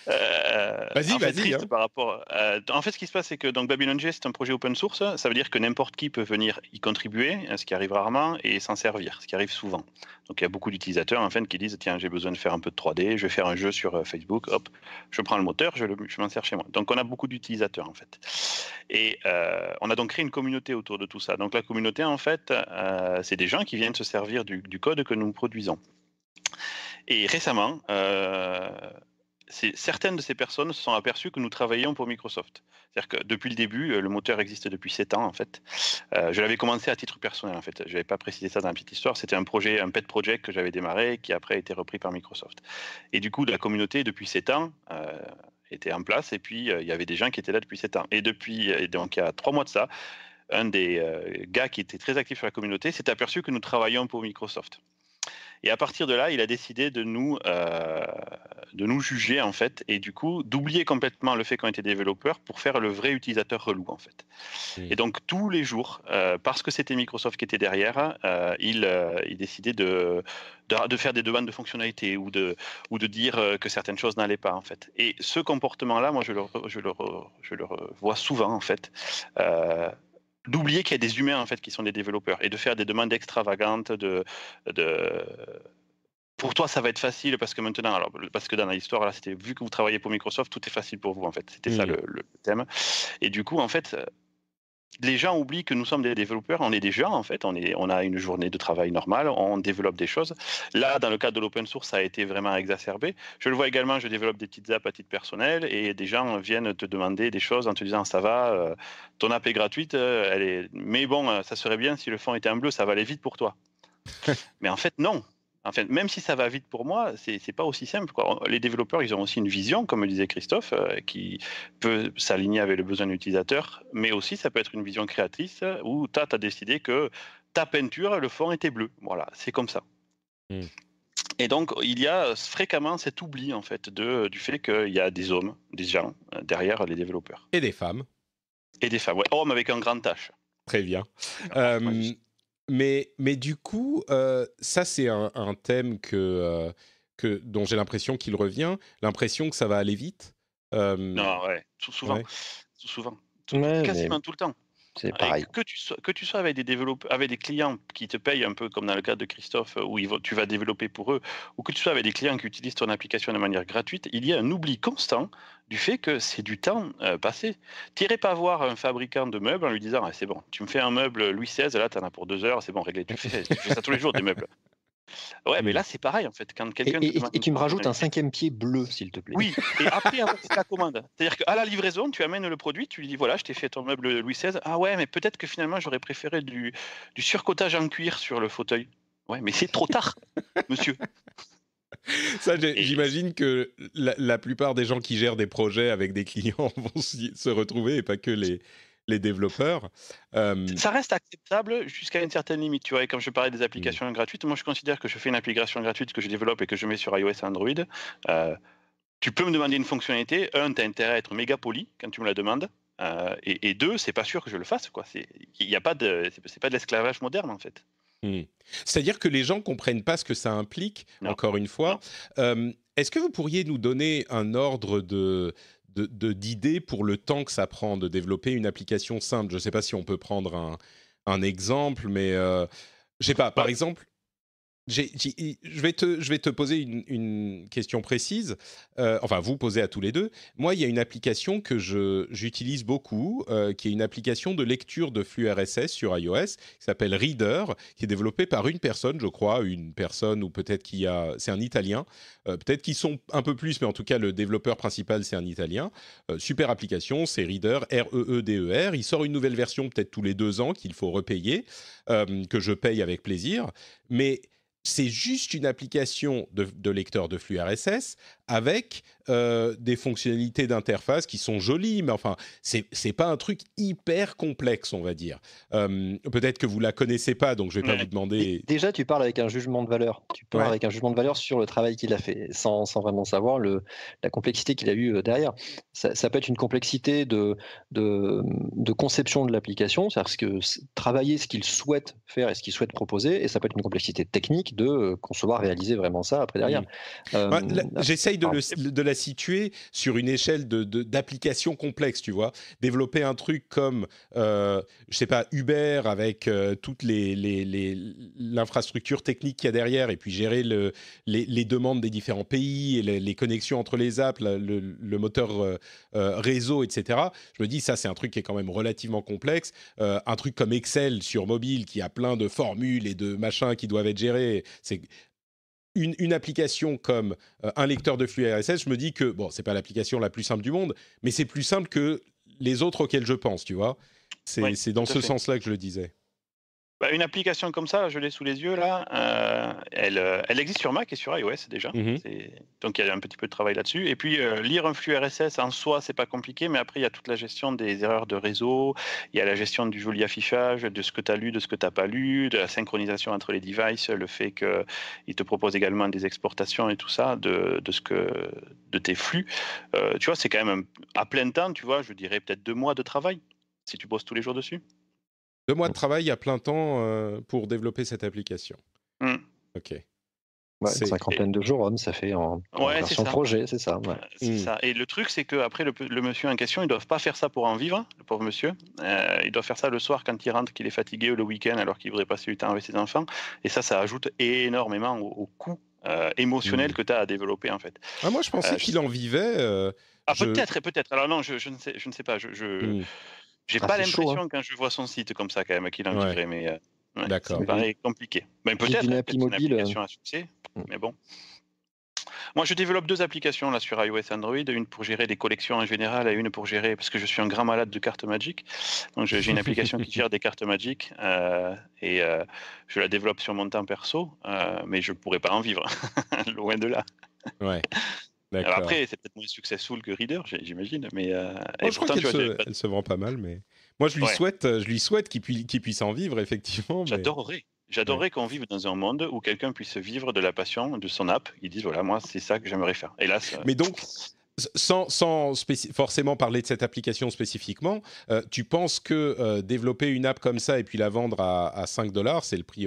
euh, vas-y, vas-y. Hein. Par rapport. en fait, ce qui se passe, c'est que donc c'est un projet open source. Ça veut dire que n'importe qui peut venir y contribuer, ce qui arrive rarement, et s'en servir, ce qui arrive souvent. Donc, il y a beaucoup d'utilisateurs en fait qui disent tiens, j'ai besoin de faire un peu de 3D, je vais faire un jeu sur Facebook. Hop, je prends le moteur, je, je m'en sers chez moi. Donc, on a beaucoup d'utilisateurs en fait. Et on a donc créé une communauté autour de tout ça. Donc, la communauté, en fait, c'est des gens qui viennent se servir du code que nous produisons. Et récemment, euh, certaines de ces personnes se sont aperçues que nous travaillions pour Microsoft. C'est-à-dire que depuis le début, euh, le moteur existe depuis 7 ans en fait. Euh, je l'avais commencé à titre personnel en fait. Je n'avais pas précisé ça dans la petite histoire. C'était un projet, un pet project que j'avais démarré qui après a été repris par Microsoft. Et du coup, la communauté depuis 7 ans était en place et puis il y avait des gens qui étaient là depuis 7 ans. Et depuis, et donc il y a 3 mois de ça, un des euh, gars qui était très actif sur la communauté, s'est aperçu que nous travaillions pour Microsoft. Et à partir de là, il a décidé de nous, euh, de nous juger, en fait, et du coup, d'oublier complètement le fait qu'on était développeur pour faire le vrai utilisateur relou, en fait. Hmm. Et donc, tous les jours, euh, parce que c'était Microsoft qui était derrière, il, il, décidait de, de, faire des demandes de fonctionnalités ou de, ou de dire que certaines choses n'allaient pas, en fait. Et ce comportement-là, moi, je le, je le, je le vois souvent, en fait d'oublier qu'il y a des humains en fait qui sont des développeurs et de faire des demandes extravagantes de, de pour toi, ça va être facile parce que maintenant, alors, parce que dans l'histoire, là, c'était vu que vous travaillez pour Microsoft, tout est facile pour vous, en fait. C'était ça le, thème. Et du coup, en fait, les gens oublient que nous sommes des développeurs, on est des gens en fait, on, a une journée de travail normale, on développe des choses. Là, dans le cadre de l'open source, ça a été vraiment exacerbé. Je le vois également, je développe des petites apps à titre personnel et des gens viennent te demander des choses en te disant ça va, euh, ton app est gratuite, euh, elle est... mais bon, euh, ça serait bien si le fond était en bleu, ça va vite pour toi. mais en fait, non, Enfin, même si ça va vite pour moi, c'est n'est pas aussi simple. Les développeurs, ils ont aussi une vision, comme le disait Christophe, euh, qui peut s'aligner avec le besoin de mais aussi ça peut être une vision créatrice où tu as, décidé que ta peinture, le fond était bleu. Voilà, c'est comme ça. Hmm. Et donc, il y a fréquemment cet oubli, en fait, du fait qu'il y a des hommes, des gens euh, derrière les développeurs. Et des femmes. Et des femmes, ouais. Hommes avec un grand H. Très bien. Ah, euh, mais, du coup, euh, ça, c'est un, thème euh, que, dont j'ai l'impression qu'il revient, l'impression que ça va aller vite. Euh, non, ouais, tout souvent. souvent. Tout, quasiment tout le temps. C'est pareil. Que tu, sois, avec des, clients qui te payent un peu comme dans le cas de Christophe, euh, où tu vas développer pour eux, ou que tu sois avec des clients qui utilisent ton application de manière gratuite, il y a un oubli constant du fait que c'est du temps euh, passé. T'irais pas voir un fabricant de meubles en lui disant «Ah, c'est bon, tu me fais un meuble Louis XVI, là tu en as pour deux heures, c'est bon, réglé. tu fais ça tous les jours des meubles. Ouais, mais là, c'est pareil, en fait. Quand et, tu me rajoutes un cinquième pied bleu, s'il te plaît. Oui, et après, c'est la commande. C'est-à-dire qu'à la livraison, tu amènes le produit, tu lui dis voilà, je t'ai fait ton meuble Louis XVI. Ah ouais, mais peut-être que finalement, j'aurais préféré du, du surcotage en cuir sur le fauteuil. Ouais, mais c'est trop tard, monsieur. Ça, j'imagine que la, plupart des gens qui gèrent des projets avec des clients vont se retrouver, et pas que les, les développeurs. Euh, ça reste acceptable jusqu'à une certaine limite. Tu vois, comme je parlais des mmh. applications gratuites, moi je considère que je fais une application gratuite que je développe et que je mets sur iOS et Android. Euh, tu peux me demander une fonctionnalité. Un, tu as intérêt à être méga poli quand tu me la demandes. Euh, et, et, deux, c'est pas sûr que je le fasse. Quoi. Il a pas de, c'est pas de l'esclavage moderne en fait. Mmh. C'est-à-dire que les gens comprennent pas ce que ça implique. Encore une fois, est-ce que vous pourriez nous donner un ordre de d'idées de, pour le temps que ça prend de développer une application simple. Je ne sais pas si on peut prendre un, exemple, mais euh, je sais pas, par bah, exemple, je, vais te, je vais te poser une, question précise, euh, enfin vous posez à tous les deux. Moi, il y a une application que j'utilise beaucoup, euh, qui est une application de lecture de flux RSS sur iOS, qui s'appelle Reader, qui est développée par une personne, je crois, une personne, ou peut-être qu'il y a... C'est un Italien, euh, peut-être qu'ils sont un peu plus, mais en tout cas, le développeur principal, c'est un Italien. super application, c'est Reader, R-E-E-D-E-R. E e e il sort une nouvelle version peut-être tous les deux ans qu'il faut repayer, que je paye avec plaisir. Mais c'est juste une application de, lecteur de flux RSS avec euh, des fonctionnalités d'interface qui sont jolies, mais enfin, c'est n'est pas un truc hyper complexe, on va dire. Euh, peut-être que vous la connaissez pas, donc je vais pas vous demander. Déjà, tu parles avec un jugement de valeur. Tu parles avec un jugement de valeur sur le travail qu'il a fait, sans, sans, vraiment savoir le, la complexité qu'il a eu euh, derrière. Ça, peut être une complexité de, de, conception de l'application, c'est-à-dire que travailler ce qu'il souhaite faire et ce qu'il souhaite proposer, et ça peut être une complexité technique de concevoir, réaliser vraiment ça après derrière. Bah, j'essaye de, la situer sur une échelle d'application de, complexe, tu vois. Développer un truc comme, euh, je sais pas, Uber avec toute euh, toutes les l'infrastructure technique qu'il y a derrière et puis gérer le, les, demandes des différents pays et les, connexions entre les apps, le, moteur euh, euh, réseau, etc. Je me dis, ça, c'est un truc qui est quand même relativement complexe. un truc comme Excel sur mobile qui a plein de formules et de machins qui doivent être gérés, c'est une, application comme euh, un lecteur de flux RSS, je me dis que, bon, n'est pas l'application la plus simple du monde, mais c'est plus simple que les autres auxquels je pense, tu vois. C'est dans ce sens-là que je le disais. Bah, une application comme ça, je l'ai sous les yeux là. Euh, elle, euh, elle, existe sur Mac et sur iOS déjà. Mhm. Donc il y a un petit peu de travail là-dessus. Et puis euh, lire un flux RSS en soi, c'est pas compliqué, mais après il y a toute la gestion des erreurs de réseau, il y a la gestion du joli affichage, de ce que tu as lu, de ce que tu n'as pas lu, de la synchronisation entre les devices, le fait qu'il te propose également des exportations et tout ça de, ce que, de tes flux. tu vois, c'est quand même à plein temps, tu vois, je dirais peut-être deux mois de travail si tu bosses tous les jours dessus. Deux mois de travail à plein temps euh, pour développer cette application. Mm. Ok. Ouais, une cinquantaine de jours, ça fait en, projet, c'est ça, ouais. Mm. ça, Et le truc, c'est qu'après, le, le monsieur en question, ils ne doivent pas faire ça pour en vivre, hein, le pauvre monsieur. Euh, ils doivent faire ça le soir quand il rentre, qu'il est fatigué, ou le week-end, alors qu'il voudrait passer du temps avec ses enfants. Et ça, ça ajoute énormément au, coût euh, émotionnel mm. que tu as à développer, en fait. Ah, moi, je pensais euh, qu'il en vivait. Ah, peut-être, peut-être. Alors non, je, ne sais, je ne sais pas. Je, j'ai ah, pas l'impression hein. quand je vois son site comme ça, quand même, qu'il en vivrait, mais. Euh, ça me paraît compliqué. Ben, hein, peut-être une, une euh. application à succès, mm. mais bon. Moi, je développe deux applications là sur iOS Android, une pour gérer des collections en général et une pour gérer, parce que je suis un grand malade de cartes magiques. Donc, j'ai une application qui gère des cartes magiques euh, et je la développe sur mon temps perso, mais je ne pourrais pas en vivre, loin de là. Ouais. Alors après, c'est peut-être moins successful que Reader, j'imagine, mais euh, je crois qu'elle se, elle se vend pas mal, mais moi je lui souhaite, euh, je lui souhaite qu'il puisse, puisse en vivre effectivement. J'adorerais. J'adorerais qu'on vive dans un monde où quelqu'un puisse vivre de la passion de son app. il disent voilà, moi c'est ça que j'aimerais faire. Hélas. Euh, mais donc. Sans, sans forcément parler de cette application spécifiquement, tu penses que développer une app comme ça et puis la vendre à, 5 dollars, c'est le prix,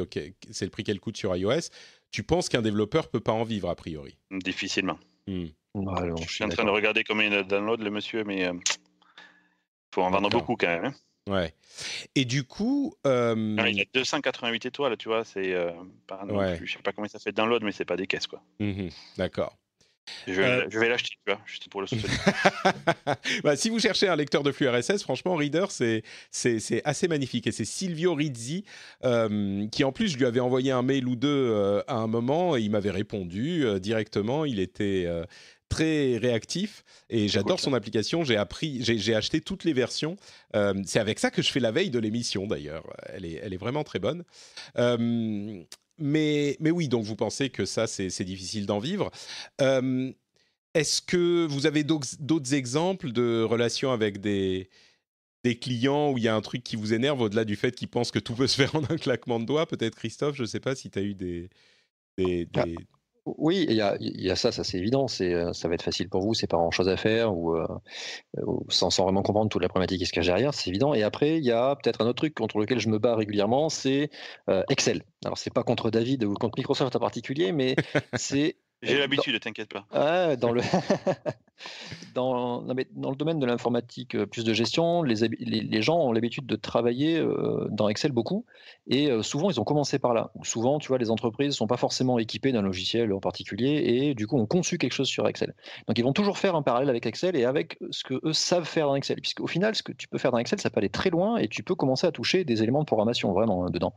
c'est le prix qu'elle coûte sur iOS, tu penses qu'un développeur peut pas en vivre a priori Difficilement. Hmm. Ah, je, suis en train de regarder combien il a de downloads, le monsieur, mais il euh, faut en vendre beaucoup quand même. Hein. Ouais. Et du coup. Ah, euh... y il a 288 étoiles, tu vois. C'est, euh, Je sais pas combien ça fait de download, mais c'est pas des caisses, quoi. Mmh d'accord. Euh, je, vais l'acheter, tu vois, juste pour le soutenir. Bah, si vous cherchez un lecteur de flux RSS, franchement, Reader, c'est assez magnifique. Et c'est Silvio Rizzi euh, qui, en plus, je lui avais envoyé un mail ou deux euh, à un moment et il m'avait répondu directement. Il était très réactif et j'adore son application. J'ai appris, j'ai acheté toutes les versions. c'est avec ça que je fais la veille de l'émission d'ailleurs. Elle est, elle est vraiment très bonne. Euh, mais, mais oui, donc vous pensez que ça, c'est difficile d'en vivre. Est-ce que vous avez d'autres exemples de relations avec des, des clients où il y a un truc qui vous énerve au-delà du fait qu'ils pensent que tout peut se faire en un claquement de doigts Peut-être, Christophe, je ne sais pas si tu as eu des, ah, oui, il y a, ça, ça c'est évident. C'est, euh, ça va être facile pour vous, c'est pas grand chose à faire, ou, euh, sans, vraiment comprendre toute la problématique qui se cache derrière, c'est évident. Et après, il y a peut-être un autre truc contre lequel je me bats régulièrement, c'est euh, Excel. Alors, c'est pas contre David ou contre Microsoft en particulier, mais c'est. J'ai l'habitude, t'inquiète pas. dans le. dans, dans le domaine de l'informatique, euh, plus de gestion, les, les, gens ont l'habitude de travailler euh, dans Excel beaucoup, et euh, souvent ils ont commencé par là. Souvent, tu vois, les entreprises ne sont pas forcément équipées d'un logiciel en particulier, et du coup, ont conçu quelque chose sur Excel. Donc, ils vont toujours faire un parallèle avec Excel et avec ce que eux savent faire dans Excel, puisqu'au final, ce que tu peux faire dans Excel, ça peut aller très loin, et tu peux commencer à toucher des éléments de programmation vraiment hein, dedans.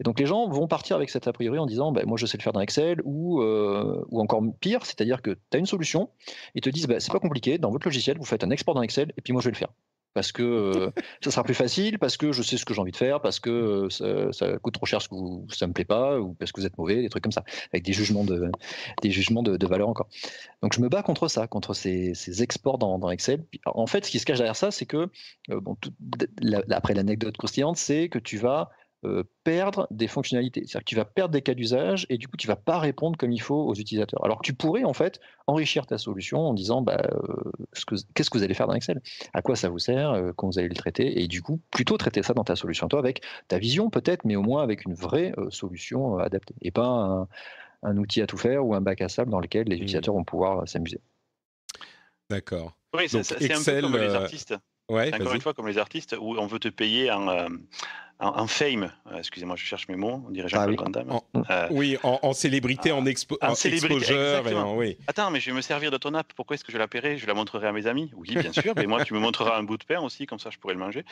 Et donc, les gens vont partir avec cet a priori en disant, bah, moi, je sais le faire dans Excel, ou, ou encore pire, c'est-à-dire que tu as une solution, et te disent, bah, c'est pas compliqué. Dans votre logiciel, vous faites un export dans Excel et puis moi je vais le faire. Parce que euh, ça sera plus facile, parce que je sais ce que j'ai envie de faire, parce que euh, ça, coûte trop cher ce que vous, ça me plaît pas, ou parce que vous êtes mauvais, des trucs comme ça, avec des jugements de, des jugements de, valeur encore. Donc je me bats contre ça, contre ces, exports dans, Excel. en fait, ce qui se cache derrière ça, c'est que, euh, bon, après l'anecdote croustillante, c'est que tu vas euh, perdre des fonctionnalités. C'est-à-dire que tu vas perdre des cas d'usage et du coup, tu vas pas répondre comme il faut aux utilisateurs. Alors que tu pourrais en fait enrichir ta solution en disant bah, euh, qu'est-ce que vous allez faire dans Excel À quoi ça vous sert quand euh, vous allez le traiter Et du coup, plutôt traiter ça dans ta solution, toi, avec ta vision peut-être, mais au moins avec une vraie solution adaptée et pas un, un, outil à tout faire ou un bac à sable dans lequel les mmh. utilisateurs vont pouvoir s'amuser. D'accord. Oui, c'est un peu comme les artistes encore une fois, comme les artistes, où on veut te payer en, euh, fame, euh, excusez-moi, je cherche mes mots, on dirait jean ah, euh, oui. En, oui, en, célébrité, en, ah, expo Attends, mais je vais me servir de ton app, pourquoi est-ce que je la paierai Je la montrerai à mes amis Oui, bien sûr, mais moi, tu me montreras un bout de pain aussi, comme ça, je pourrai le manger.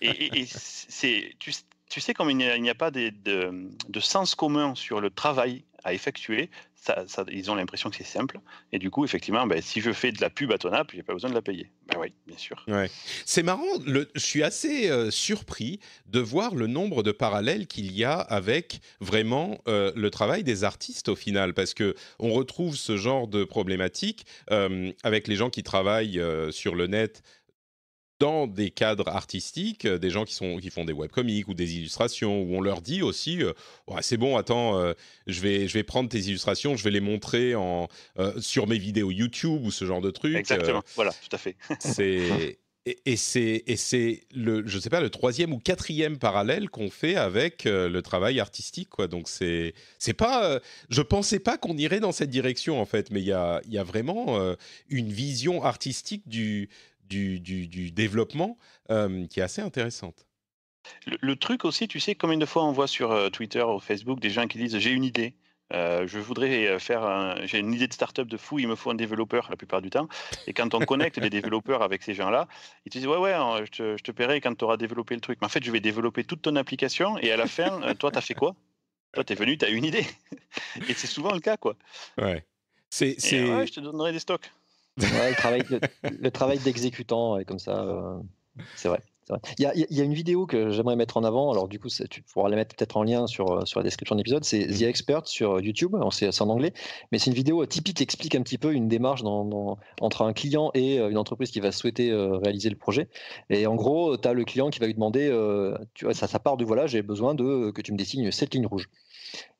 Et, c'est, tu, sais, comme il n'y a, pas des, de, de sens commun sur le travail à effectuer, ça, ils ont l'impression que c'est simple. Et du coup, effectivement, ben, si je fais de la pub à ton app, j'ai pas besoin de la payer. Ben oui, bien sûr. C'est marrant, le, je suis assez euh, surpris de voir le nombre de parallèles qu'il y a avec vraiment euh, le travail des artistes au final, parce que on retrouve ce genre de problématique euh, avec les gens qui travaillent sur le net dans des cadres artistiques, euh, des gens qui, sont, qui font des webcomics ou des illustrations, où on leur dit aussi euh, c'est bon, attends, euh, je, vais, je vais prendre tes illustrations, je vais les montrer en, sur mes vidéos YouTube ou ce genre de trucs. Exactement, voilà, tout à fait. c'est. Et, et c'est le je sais pas le troisième ou quatrième parallèle qu'on fait avec le travail artistique quoi donc c'est c'est pas je pensais pas qu'on irait dans cette direction en fait mais il y a, y a vraiment une vision artistique du du, développement euh, qui est assez intéressante. Le, truc aussi, tu sais, combien de fois on voit sur euh, Twitter ou Facebook des gens qui disent j'ai une idée. Euh, je voudrais faire, j'ai une idée de startup de fou, il me faut un développeur la plupart du temps. Et quand on connecte les développeurs avec ces gens-là, ils te disent ouais ouais, je te, paierai quand tu auras développé le truc. Mais en fait, je vais développer toute ton application et à la fin, toi, t'as fait quoi Toi, t'es venu, t'as une idée. et c'est souvent le cas, quoi. Ouais. C'est, ouais, je te donnerai des stocks. Ouais, le travail, le, travail d'exécutant, comme ça, euh, c'est vrai. Il y, a, une vidéo que j'aimerais mettre en avant. Alors, du coup, tu pourras la mettre peut-être en lien sur, euh, sur la description de l'épisode. C'est mmh. The Expert sur euh, YouTube. C'est en anglais. Mais c'est une vidéo euh, typique qui explique un petit peu une démarche dans, entre un client et une entreprise qui va souhaiter réaliser le projet. Et en gros, tu as le client qui va lui demander tu vois, ça, ça part du voilà, j'ai besoin de, que tu me dessines cette ligne rouge.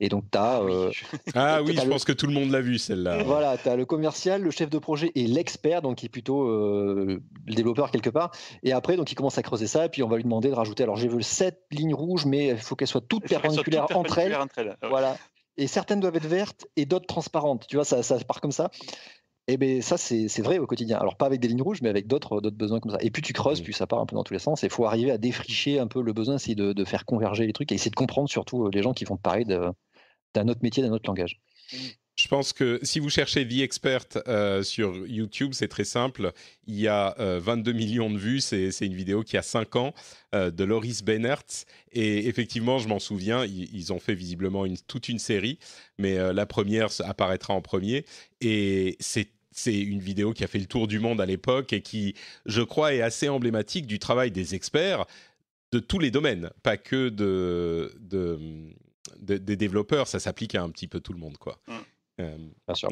Et donc, tu as. ah oui, ah je pense que tout le monde l'a vu, celle-là. Voilà, tu as le commercial, le chef de projet et l'expert, donc qui est plutôt le développeur quelque part. Et après, donc, il commence à ça et puis on va lui demander de rajouter. Alors, j'ai vu sept lignes rouges, mais il faut qu'elles soient toutes perpendiculaires toute entre elles. Entre elles. Voilà. Et certaines doivent être vertes et d'autres transparentes. Tu vois, ça, ça part comme ça. Et eh bien, ça, c'est vrai au quotidien. Alors, pas avec des lignes rouges, mais avec d'autres besoins comme ça. Et puis, tu creuses, puis ça part un peu dans tous les sens. Et il faut arriver à défricher un peu le besoin, essayer de, de, faire converger les trucs et essayer de comprendre surtout euh, les gens qui font pareil d'un autre métier, d'un autre langage. Mmh. Je pense que si vous cherchez The Expert euh, sur YouTube, c'est très simple. Il y a 22 euh, millions de vues. C'est une vidéo qui a 5 ans euh, de Loris Bennertz. Et effectivement, je m'en souviens, ils, ont fait visiblement une, toute une série, mais la première apparaîtra en premier. Et c'est une vidéo qui a fait le tour du monde à l'époque et qui, je crois, est assez emblématique du travail des experts de tous les domaines, pas que de, de, des développeurs. Ça s'applique à un petit peu tout le monde, quoi. Mmh. Bien sûr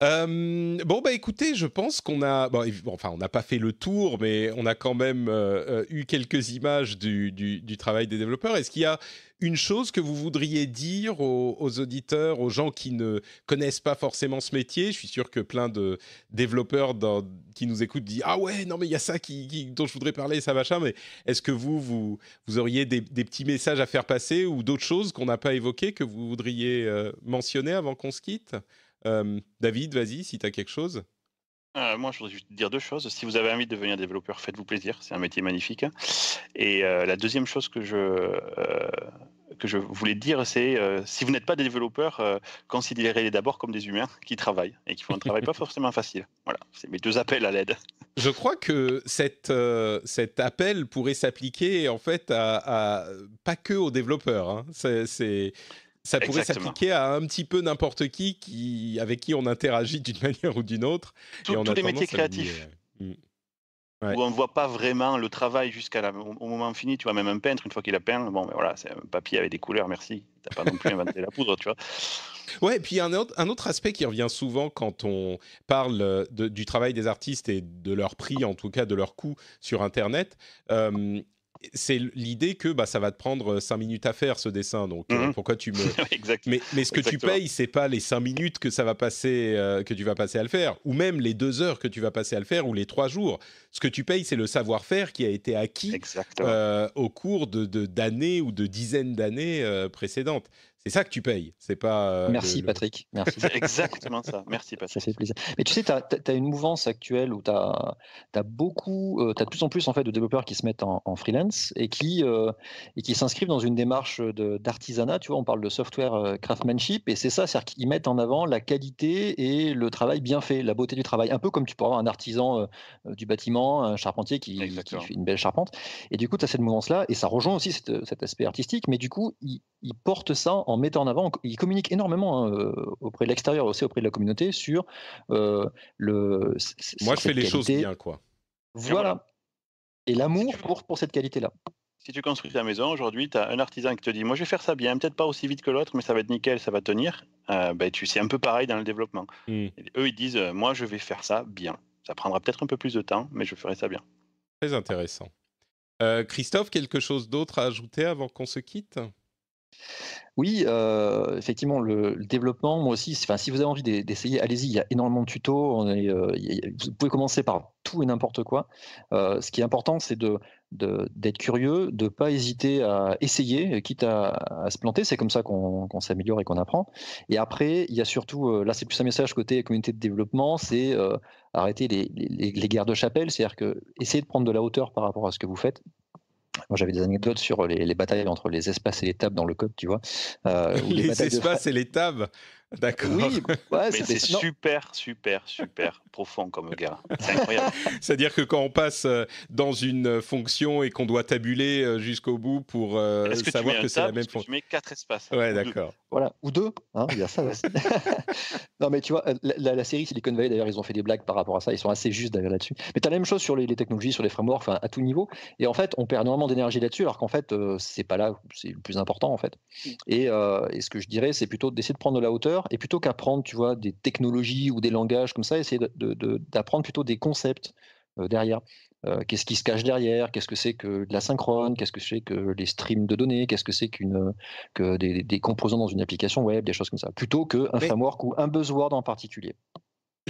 bon bah écoutez, je pense qu'on a, enfin on n'a pas fait le tour, mais on a quand même euh, euh, eu quelques images du, travail des développeurs. Est-ce qu'il y a une chose que vous voudriez dire aux, auditeurs, aux gens qui ne connaissent pas forcément ce métier Je suis sûr que plein de développeurs qui nous écoutent disent ah ouais non mais il y a ça dont je voudrais parler, ça machin. Mais est-ce que vous vous, auriez des, petits messages à faire passer ou d'autres choses qu'on n'a pas évoquées que vous voudriez euh, mentionner avant qu'on se quitte David, vas-y, si tu as quelque chose. Euh, moi, je voudrais juste dire deux choses. Si vous avez envie de devenir développeur, faites-vous plaisir. C'est un métier magnifique. Et euh, la deuxième chose que je, euh, que je voulais dire, c'est si vous n'êtes pas des développeurs, considérez-les d'abord comme des humains qui travaillent et qui font un travail pas forcément facile. Voilà, c'est mes deux appels à l'aide. Je crois que cette, cet appel pourrait s'appliquer en fait à, pas que aux développeurs. Hein. C'est ça pourrait s'appliquer à un petit peu n'importe qui, qui avec qui on interagit d'une manière ou d'une autre. et tous les métiers créatifs. Euh, hmm. Où on ne voit pas vraiment le travail jusqu'à moment fini. Tu vois, même un peintre, une fois qu'il a peint, bon, mais ben voilà, c'est un papier avec des couleurs, merci. T'as pas non plus inventé la poudre, tu vois. Ouais, et puis un autre, un autre aspect qui revient souvent quand on parle euh, du travail des artistes et de leur prix, en tout cas de leur coût sur Internet, euh, c'est l'idée que bah, ça va te prendre 5 euh, minutes à faire ce dessin, donc euh, mhm. pourquoi tu me. mais, ce que tu payes, c'est pas les cinq minutes que, ça va passer, euh, que tu vas passer à le faire, ou même les deux heures que tu vas passer à le faire, ou les trois jours. Ce que tu payes, c'est le savoir-faire qui a été acquis au cours de, d'années ou de dizaines d'années précédentes c'est ça que tu payes. C'est pas. Euh, merci Patrick. Merci. C'est exactement ça. Merci Patrick. Ça fait plaisir. Mais tu sais, tu as, une mouvance actuelle où tu as, as, beaucoup, euh, tu as de plus en plus en fait de développeurs qui se mettent en, freelance et qui euh, et qui s'inscrivent dans une démarche d'artisanat. Tu vois, on parle de software craftsmanship et c'est ça, c'est-à-dire qu'ils mettent en avant la qualité et le travail bien fait, la beauté du travail. Un peu comme tu pourras avoir un artisan du bâtiment, un charpentier qui, fait une belle charpente. Et du coup, tu as cette mouvance là et ça rejoint aussi cet aspect artistique. Mais du coup, ils portent ça en mettant en avant, il communique énormément hein, euh, auprès de l'extérieur, aussi auprès de la communauté, sur euh, le. Moi, je fais les choses bien, quoi. Voilà. Et l'amour pour, pour cette qualité-là. Si tu construis ta maison aujourd'hui, tu as un artisan qui te dit Moi, je vais faire ça bien, peut-être pas aussi vite que l'autre, mais ça va être nickel, ça va tenir. Euh, ben, tu, c'est un peu pareil dans le développement. Hmm. Eux, ils disent Moi, je vais faire ça bien. Ça prendra peut-être un peu plus de temps, mais je ferai ça bien. Très intéressant. Christophe, quelque chose d'autre à ajouter avant qu'on se quitte oui, effectivement, le, développement, moi aussi, enfin, si vous avez envie d'essayer, allez-y, il y a énormément de tutos, vous pouvez commencer par tout et n'importe quoi. ce qui est important, c'est de d'être curieux, de ne pas hésiter à essayer, quitte à, se planter, c'est comme ça qu'on s'améliore et qu'on apprend. Et après, il y a surtout, là c'est plus un message côté communauté de développement, c'est arrêter les, les, guerres de chapelle, c'est-à-dire que essayer de prendre de la hauteur par rapport à ce que vous faites, j'avais des anecdotes sur les, batailles entre les espaces et les tables dans le code, tu vois. Euh, les, espaces et les tables D'accord. Oui, c'est super, super, super fond comme euh, gars. C'est C'est-à-dire que quand on passe euh, dans une euh, fonction et qu'on doit tabuler jusqu'au bout pour savoir que, c'est la même fonction. Tu mets quatre espaces. Hein, ouais, d'accord. Voilà, ou deux. Hein, il y a ça non, mais tu vois, la, série c'est les Silicon Valley, d'ailleurs, ils ont fait des blagues par rapport à ça. Ils sont assez justes d'ailleurs là-dessus. Mais tu as la même chose sur les, technologies, sur les frameworks, à tout niveau. Et en fait, on perd énormément d'énergie là-dessus, alors qu'en fait, c'est pas là, c'est le plus important en fait. Mm. Et, ce que je dirais, c'est plutôt d'essayer de prendre de la hauteur et plutôt qu'apprendre, tu vois, des technologies ou des langages comme ça, essayer de d'apprendre plutôt des concepts euh, derrière. Euh, qu'est-ce qui se cache derrière, qu'est-ce que c'est que de la synchrone, qu'est-ce que c'est que les streams de données, qu'est-ce que c'est que des, des, composants dans une application web, des choses comme ça, plutôt qu'un framework ou un buzzword en particulier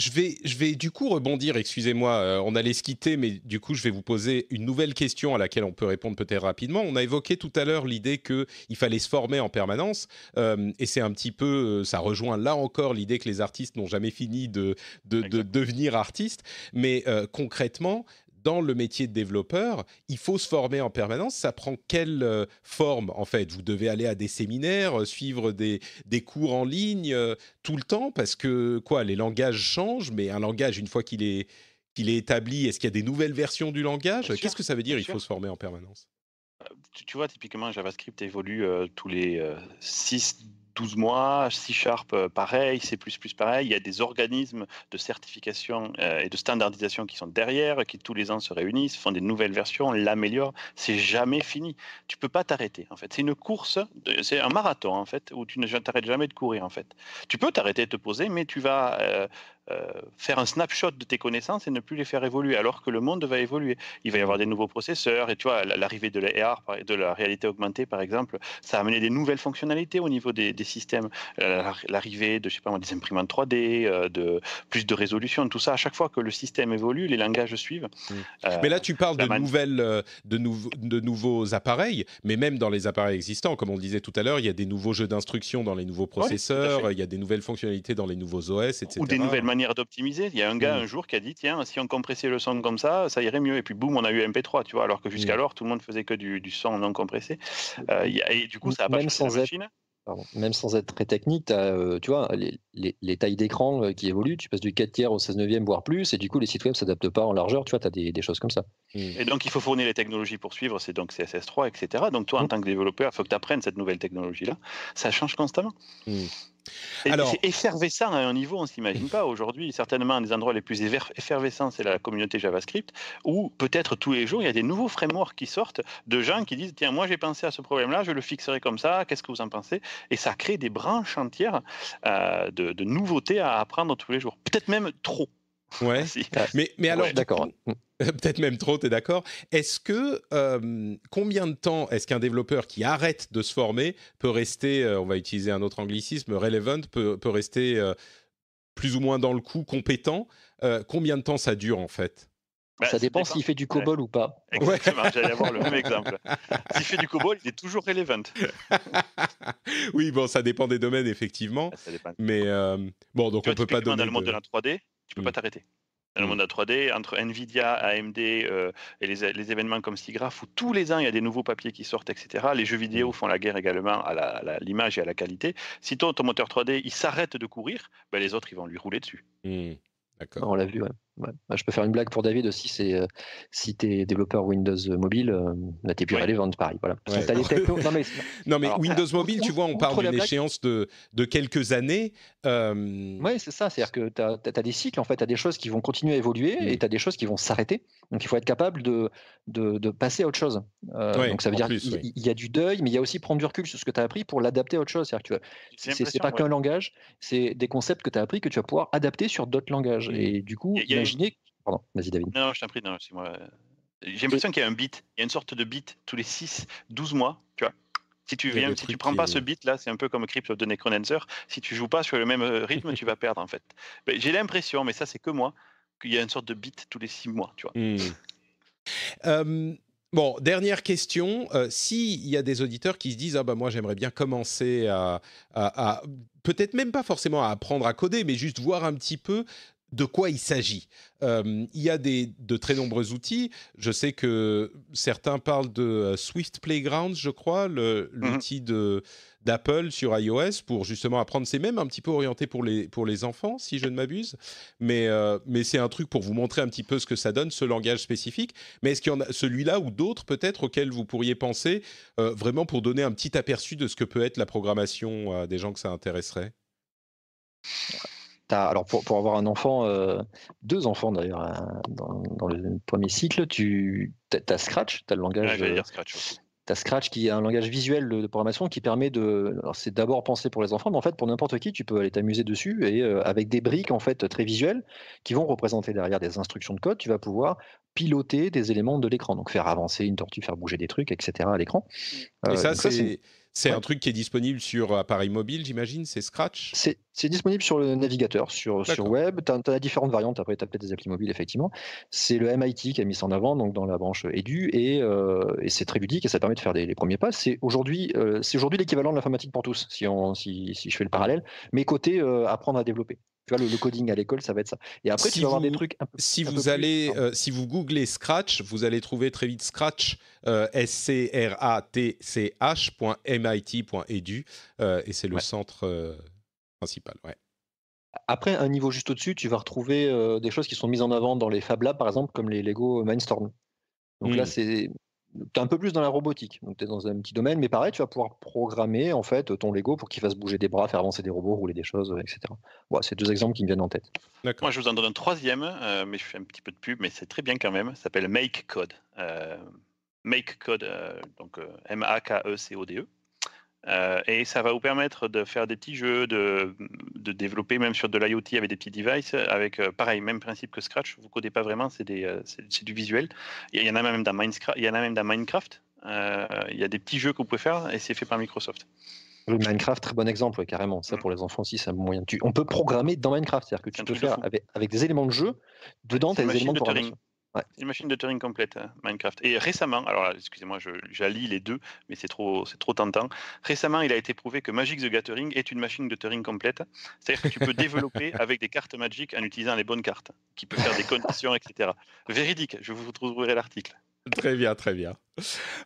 je vais, je vais du coup rebondir, excusez-moi, euh, on allait se quitter, mais du coup, je vais vous poser une nouvelle question à laquelle on peut répondre peut-être rapidement. On a évoqué tout à l'heure l'idée qu'il fallait se former en permanence, euh, et c'est un petit peu, euh, ça rejoint là encore l'idée que les artistes n'ont jamais fini de, devenir artistes, mais concrètement, dans le métier de développeur, il faut se former en permanence. Ça prend quelle euh, forme en fait Vous devez aller à des séminaires, euh, suivre des, cours en ligne euh, tout le temps parce que quoi Les langages changent, mais un langage une fois qu'il est est établi, est-ce qu'il y a des nouvelles versions du langage Qu'est-ce que ça veut dire Il faut se former en permanence. Tu, vois, typiquement, JavaScript évolue tous les 6, 12 mois, C Sharp euh, pareil, C++ pareil. Il y a des organismes de certification euh, et de standardisation qui sont derrière, qui tous les ans se réunissent, font des nouvelles versions, l'améliorent. C'est jamais fini. Tu peux pas t'arrêter en fait. C'est une course, c'est un marathon en fait où tu ne t'arrêtes jamais de courir en fait. Tu peux t'arrêter, te poser, mais tu vas euh, euh, faire un snapshot de tes connaissances et ne plus les faire évoluer, alors que le monde va évoluer. Il va y avoir des nouveaux processeurs, et tu vois, l'arrivée de la de la réalité augmentée, par exemple, ça a amené des nouvelles fonctionnalités au niveau des, des systèmes. L'arrivée de, je sais pas moi, des imprimantes 3D, euh, de plus de résolution, tout ça, à chaque fois que le système évolue, les langages suivent. Mmh. Euh, mais là, tu parles de, nouvelles, de, nouveaux de nouveaux appareils, mais même dans les appareils existants, comme on le disait tout à l'heure, il y a des nouveaux jeux d'instruction dans les nouveaux processeurs, il y a des nouvelles fonctionnalités dans les nouveaux OS, etc. Ou des nouvelles manières d'optimiser. Il y a un gars mm. un jour qui a dit tiens, si on compressait le son comme ça, ça irait mieux. Et puis boum, on a eu MP3, tu vois. Alors que mm. jusqu'alors, tout le monde faisait que du, son non compressé. Euh, et du coup, ça n'a pas changé Même sans être très technique, euh, tu vois, les, tailles d'écran euh, qui évoluent, tu passes du 4 tiers au 16 neuvième, voire plus, et du coup, les sites web s'adaptent pas en largeur, tu vois, tu as des, choses comme ça. Mm. Et donc, il faut fournir les technologies pour suivre, c'est donc CSS3, etc. Donc, toi, en tant que développeur, il faut que tu apprennes cette nouvelle technologie-là. Ça change constamment. C'est effervescent à un niveau, on ne s'imagine pas. Aujourd'hui, certainement, un des endroits les plus effervescents, c'est la communauté JavaScript, où peut-être tous les jours, il y a des nouveaux frameworks qui sortent de gens qui disent Tiens, moi, j'ai pensé à ce problème-là, je le fixerai comme ça, qu'est-ce que vous en pensez Et ça crée des branches entières euh, de nouveautés à apprendre tous les jours. Peut-être même trop. Ouais. Ah, mais, mais alors, d'accord. Peut-être même trop, tu es d'accord. Est-ce que euh, combien de temps est-ce qu'un développeur qui arrête de se former peut rester, euh, on va utiliser un autre anglicisme, relevant, peut, rester euh, plus ou moins dans le coup, compétent Combien de temps ça dure en fait bah, ça, dépend s'il fait du COBOL ou pas. Exactement, j'allais avoir le même exemple. S'il fait du COBOL, il est toujours relevant. oui, bon, ça dépend des domaines, effectivement. Ça dépend. Mais bon, donc on ne peut pas donner. dans le monde de, de la 3D, tu peux mmh. pas t'arrêter. Dans le mmh. monde à 3D, entre Nvidia, AMD euh, et les, événements comme SIGGRAPH, où tous les ans il y a des nouveaux papiers qui sortent, etc. Les jeux vidéo mmh. font la guerre également à l'image et à la qualité. Si ton moteur 3D, il s'arrête de courir, ben, les autres, ils vont lui rouler dessus. D'accord. On l'a vu, bah, je peux faire une blague pour David aussi, c'est euh, si t'es es développeur Windows Mobile, euh, bah, t'es plus ouais. vendre pareil. Voilà. non mais, Windows Mobile, tu vois, on parle d'une échéance de, de, quelques années. Euh... Oui, c'est ça, c'est-à-dire que tu as, des cycles, en fait, tu as des choses qui vont continuer à évoluer et mm. tu as des choses qui vont s'arrêter. Donc il faut être capable de, de, passer à autre chose. Euh, donc ça veut dire qu'il y, a du deuil, mais il y a aussi prendre du recul sur ce que tu as appris pour l'adapter à autre chose. C'est-à-dire que c'est pas qu'un langage, c'est des concepts que tu as appris que tu vas pouvoir adapter sur d'autres langages. Et du coup, y imaginer. Non, je c'est moi. J'ai l'impression qu'il y a un beat, il y a une sorte de beat tous les 6, 12 mois, tu vois. Si tu viens, si tu prends pas ce euh, beat là, c'est un peu comme Crypt of the Si tu joues pas sur le même euh, rythme, tu vas perdre en fait. Ben, j'ai l'impression, mais ça c'est que moi, qu'il y a une sorte de beat tous les 6 mois, tu vois. Hmm. Euh, bon, dernière question. S'il y a des auditeurs qui se disent Ah, bah, moi, j'aimerais bien commencer à. à peut-être même pas forcément à apprendre à coder, mais juste voir un petit peu de quoi il s'agit. Euh, il y a de très nombreux outils. Je sais que certains parlent de euh, Swift Playgrounds, je crois, mhm. l'outil d'Apple sur iOS pour justement apprendre. C'est mêmes, un petit peu orienté pour les, pour les enfants, si je ne m'abuse. Mais, euh, mais c'est un truc pour vous montrer un petit peu ce que ça donne, ce langage spécifique. Mais est-ce qu'il y en a celui-là ou d'autres peut-être auxquels vous pourriez penser vraiment pour donner un petit aperçu de ce que peut être la programmation des gens que ça intéresserait alors pour, avoir un enfant, euh, deux enfants d'ailleurs, euh, dans, le premier cycle, tu as Scratch, tu as le langage. Ouais, euh, Scratch. As Scratch qui est un langage visuel de, programmation qui permet de. C'est d'abord pensé pour les enfants, mais en fait pour n'importe qui, tu peux aller t'amuser dessus et avec des briques en fait très visuelles qui vont représenter derrière des instructions de code, tu vas pouvoir piloter des éléments de l'écran, donc faire avancer une tortue, faire bouger des trucs, etc. à l'écran. ça, c'est c'est un truc qui est disponible sur appareil mobile, j'imagine C'est Scratch C'est disponible sur le navigateur, sur, sur web. Tu as, différentes variantes. Après, tu as peut-être des applis mobiles, effectivement. C'est le MIT qui a mis ça en avant, donc dans la branche Edu, euh, et, c'est très ludique et ça permet de faire des, les premiers pas. C'est aujourd'hui euh, aujourd'hui l'équivalent de l'informatique pour tous, si, on, si, je fais le parallèle, mais côté euh, apprendre à développer le, coding à l'école, ça va être ça. Et après, tu vas avoir des trucs un peu Si vous allez, euh, si vous googlez Scratch, vous allez trouver très vite Scratch, euh, s c r a t c e euh, et c'est le centre principal. Ouais. Après, un niveau juste au-dessus, tu vas retrouver des choses qui sont mises en avant dans les Fab Labs, par exemple, comme les Lego Mindstorm. Donc là, hmm. c'est tu es un peu plus dans la robotique. Donc, tu es dans un petit domaine, mais pareil, tu vas pouvoir programmer en fait ton Lego pour qu'il fasse bouger des bras, faire avancer des robots, rouler des choses, etc. Voilà, c'est deux exemples qui me viennent en tête. Moi, je vous en donne un troisième, euh, mais je fais un petit peu de pub, mais c'est très bien quand même. Ça s'appelle Make Code. Euh, Make Code, euh, donc M-A-K-E-C-O-D-E. e c o d e euh, et ça va vous permettre de faire des petits jeux, de, développer même sur de l'IoT avec des petits devices, avec euh, pareil, même principe que Scratch, vous ne codez pas vraiment, c'est euh, du visuel. Il y en a même dans Minecraft, il y en a même dans Minecraft. il y a des petits jeux que vous pouvez faire et c'est fait par Microsoft. Minecraft, très bon exemple, carrément. Ça, mm. pour les enfants aussi, c'est un moyen. Tu, on peut programmer dans Minecraft, c'est-à-dire que tu peux faire avec, des éléments de jeu, dedans, tu as des éléments de une machine de Turing complète, hein, Minecraft. Et récemment, alors excusez-moi, j'allie les deux, mais c'est trop, c'est trop tentant. Récemment, il a été prouvé que Magic the Gathering est une machine de Turing complète. C'est-à-dire que tu peux développer avec des cartes Magic en utilisant les bonnes cartes, qui peut faire des conditions, etc. Véridique, je vous trouverai l'article. Très bien, très bien.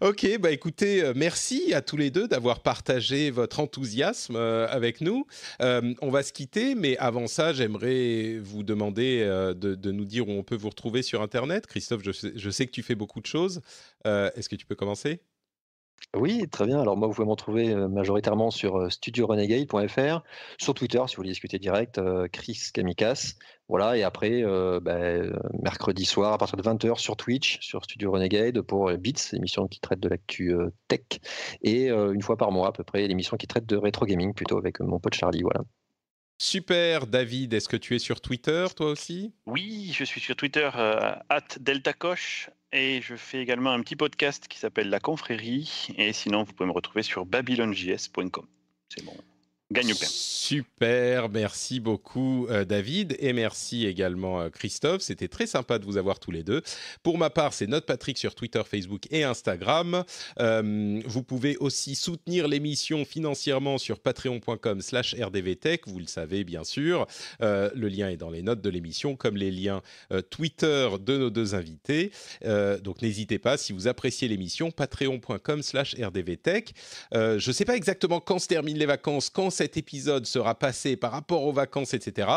Ok, bah écoutez, euh, merci à tous les deux d'avoir partagé votre enthousiasme euh, avec nous. Euh, on va se quitter, mais avant ça, j'aimerais vous demander de, nous dire où on peut vous retrouver sur Internet. Christophe, je sais, que tu fais beaucoup de choses. Est-ce que tu peux commencer oui, très bien. Alors moi, vous pouvez m'en trouver majoritairement sur studiorenegade.fr, sur Twitter si vous voulez discuter direct, Chris Kamikas. Voilà, et après, bah, mercredi soir, à partir de 20h sur Twitch, sur Studio Renegade, pour Beats, l'émission qui traite de l'actu tech, et une fois par mois à peu près, l'émission qui traite de rétro gaming, plutôt avec mon pote Charlie. Voilà. Super, David, est-ce que tu es sur Twitter, toi aussi Oui, je suis sur Twitter, euh, at deltacoche, et je fais également un petit podcast qui s'appelle La Confrérie, et sinon, vous pouvez me retrouver sur babylonjs.com. C'est bon. Super, merci beaucoup euh, David et merci également euh, Christophe. C'était très sympa de vous avoir tous les deux. Pour ma part, c'est notre Patrick sur Twitter, Facebook et Instagram. Euh, vous pouvez aussi soutenir l'émission financièrement sur patreon.com/slash rdvtech. Vous le savez bien sûr. le lien est dans les notes de l'émission, comme les liens Twitter de nos deux invités. donc n'hésitez pas, si vous appréciez l'émission, patreon.com/slash rdvtech. je ne sais pas exactement quand se terminent les vacances, quand c'est cet épisode sera passé par rapport aux vacances, etc.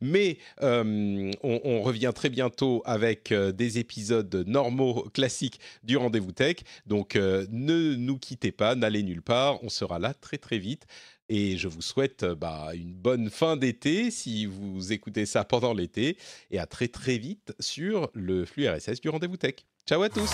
Mais euh, on, revient très bientôt avec euh, des épisodes normaux, classiques du rendez-vous tech. Donc euh, ne nous quittez pas, n'allez nulle part, on sera là très très vite. Et je vous souhaite bah, une bonne fin d'été si vous écoutez ça pendant l'été. Et à très très vite sur le flux RSS du rendez-vous tech. Ciao à tous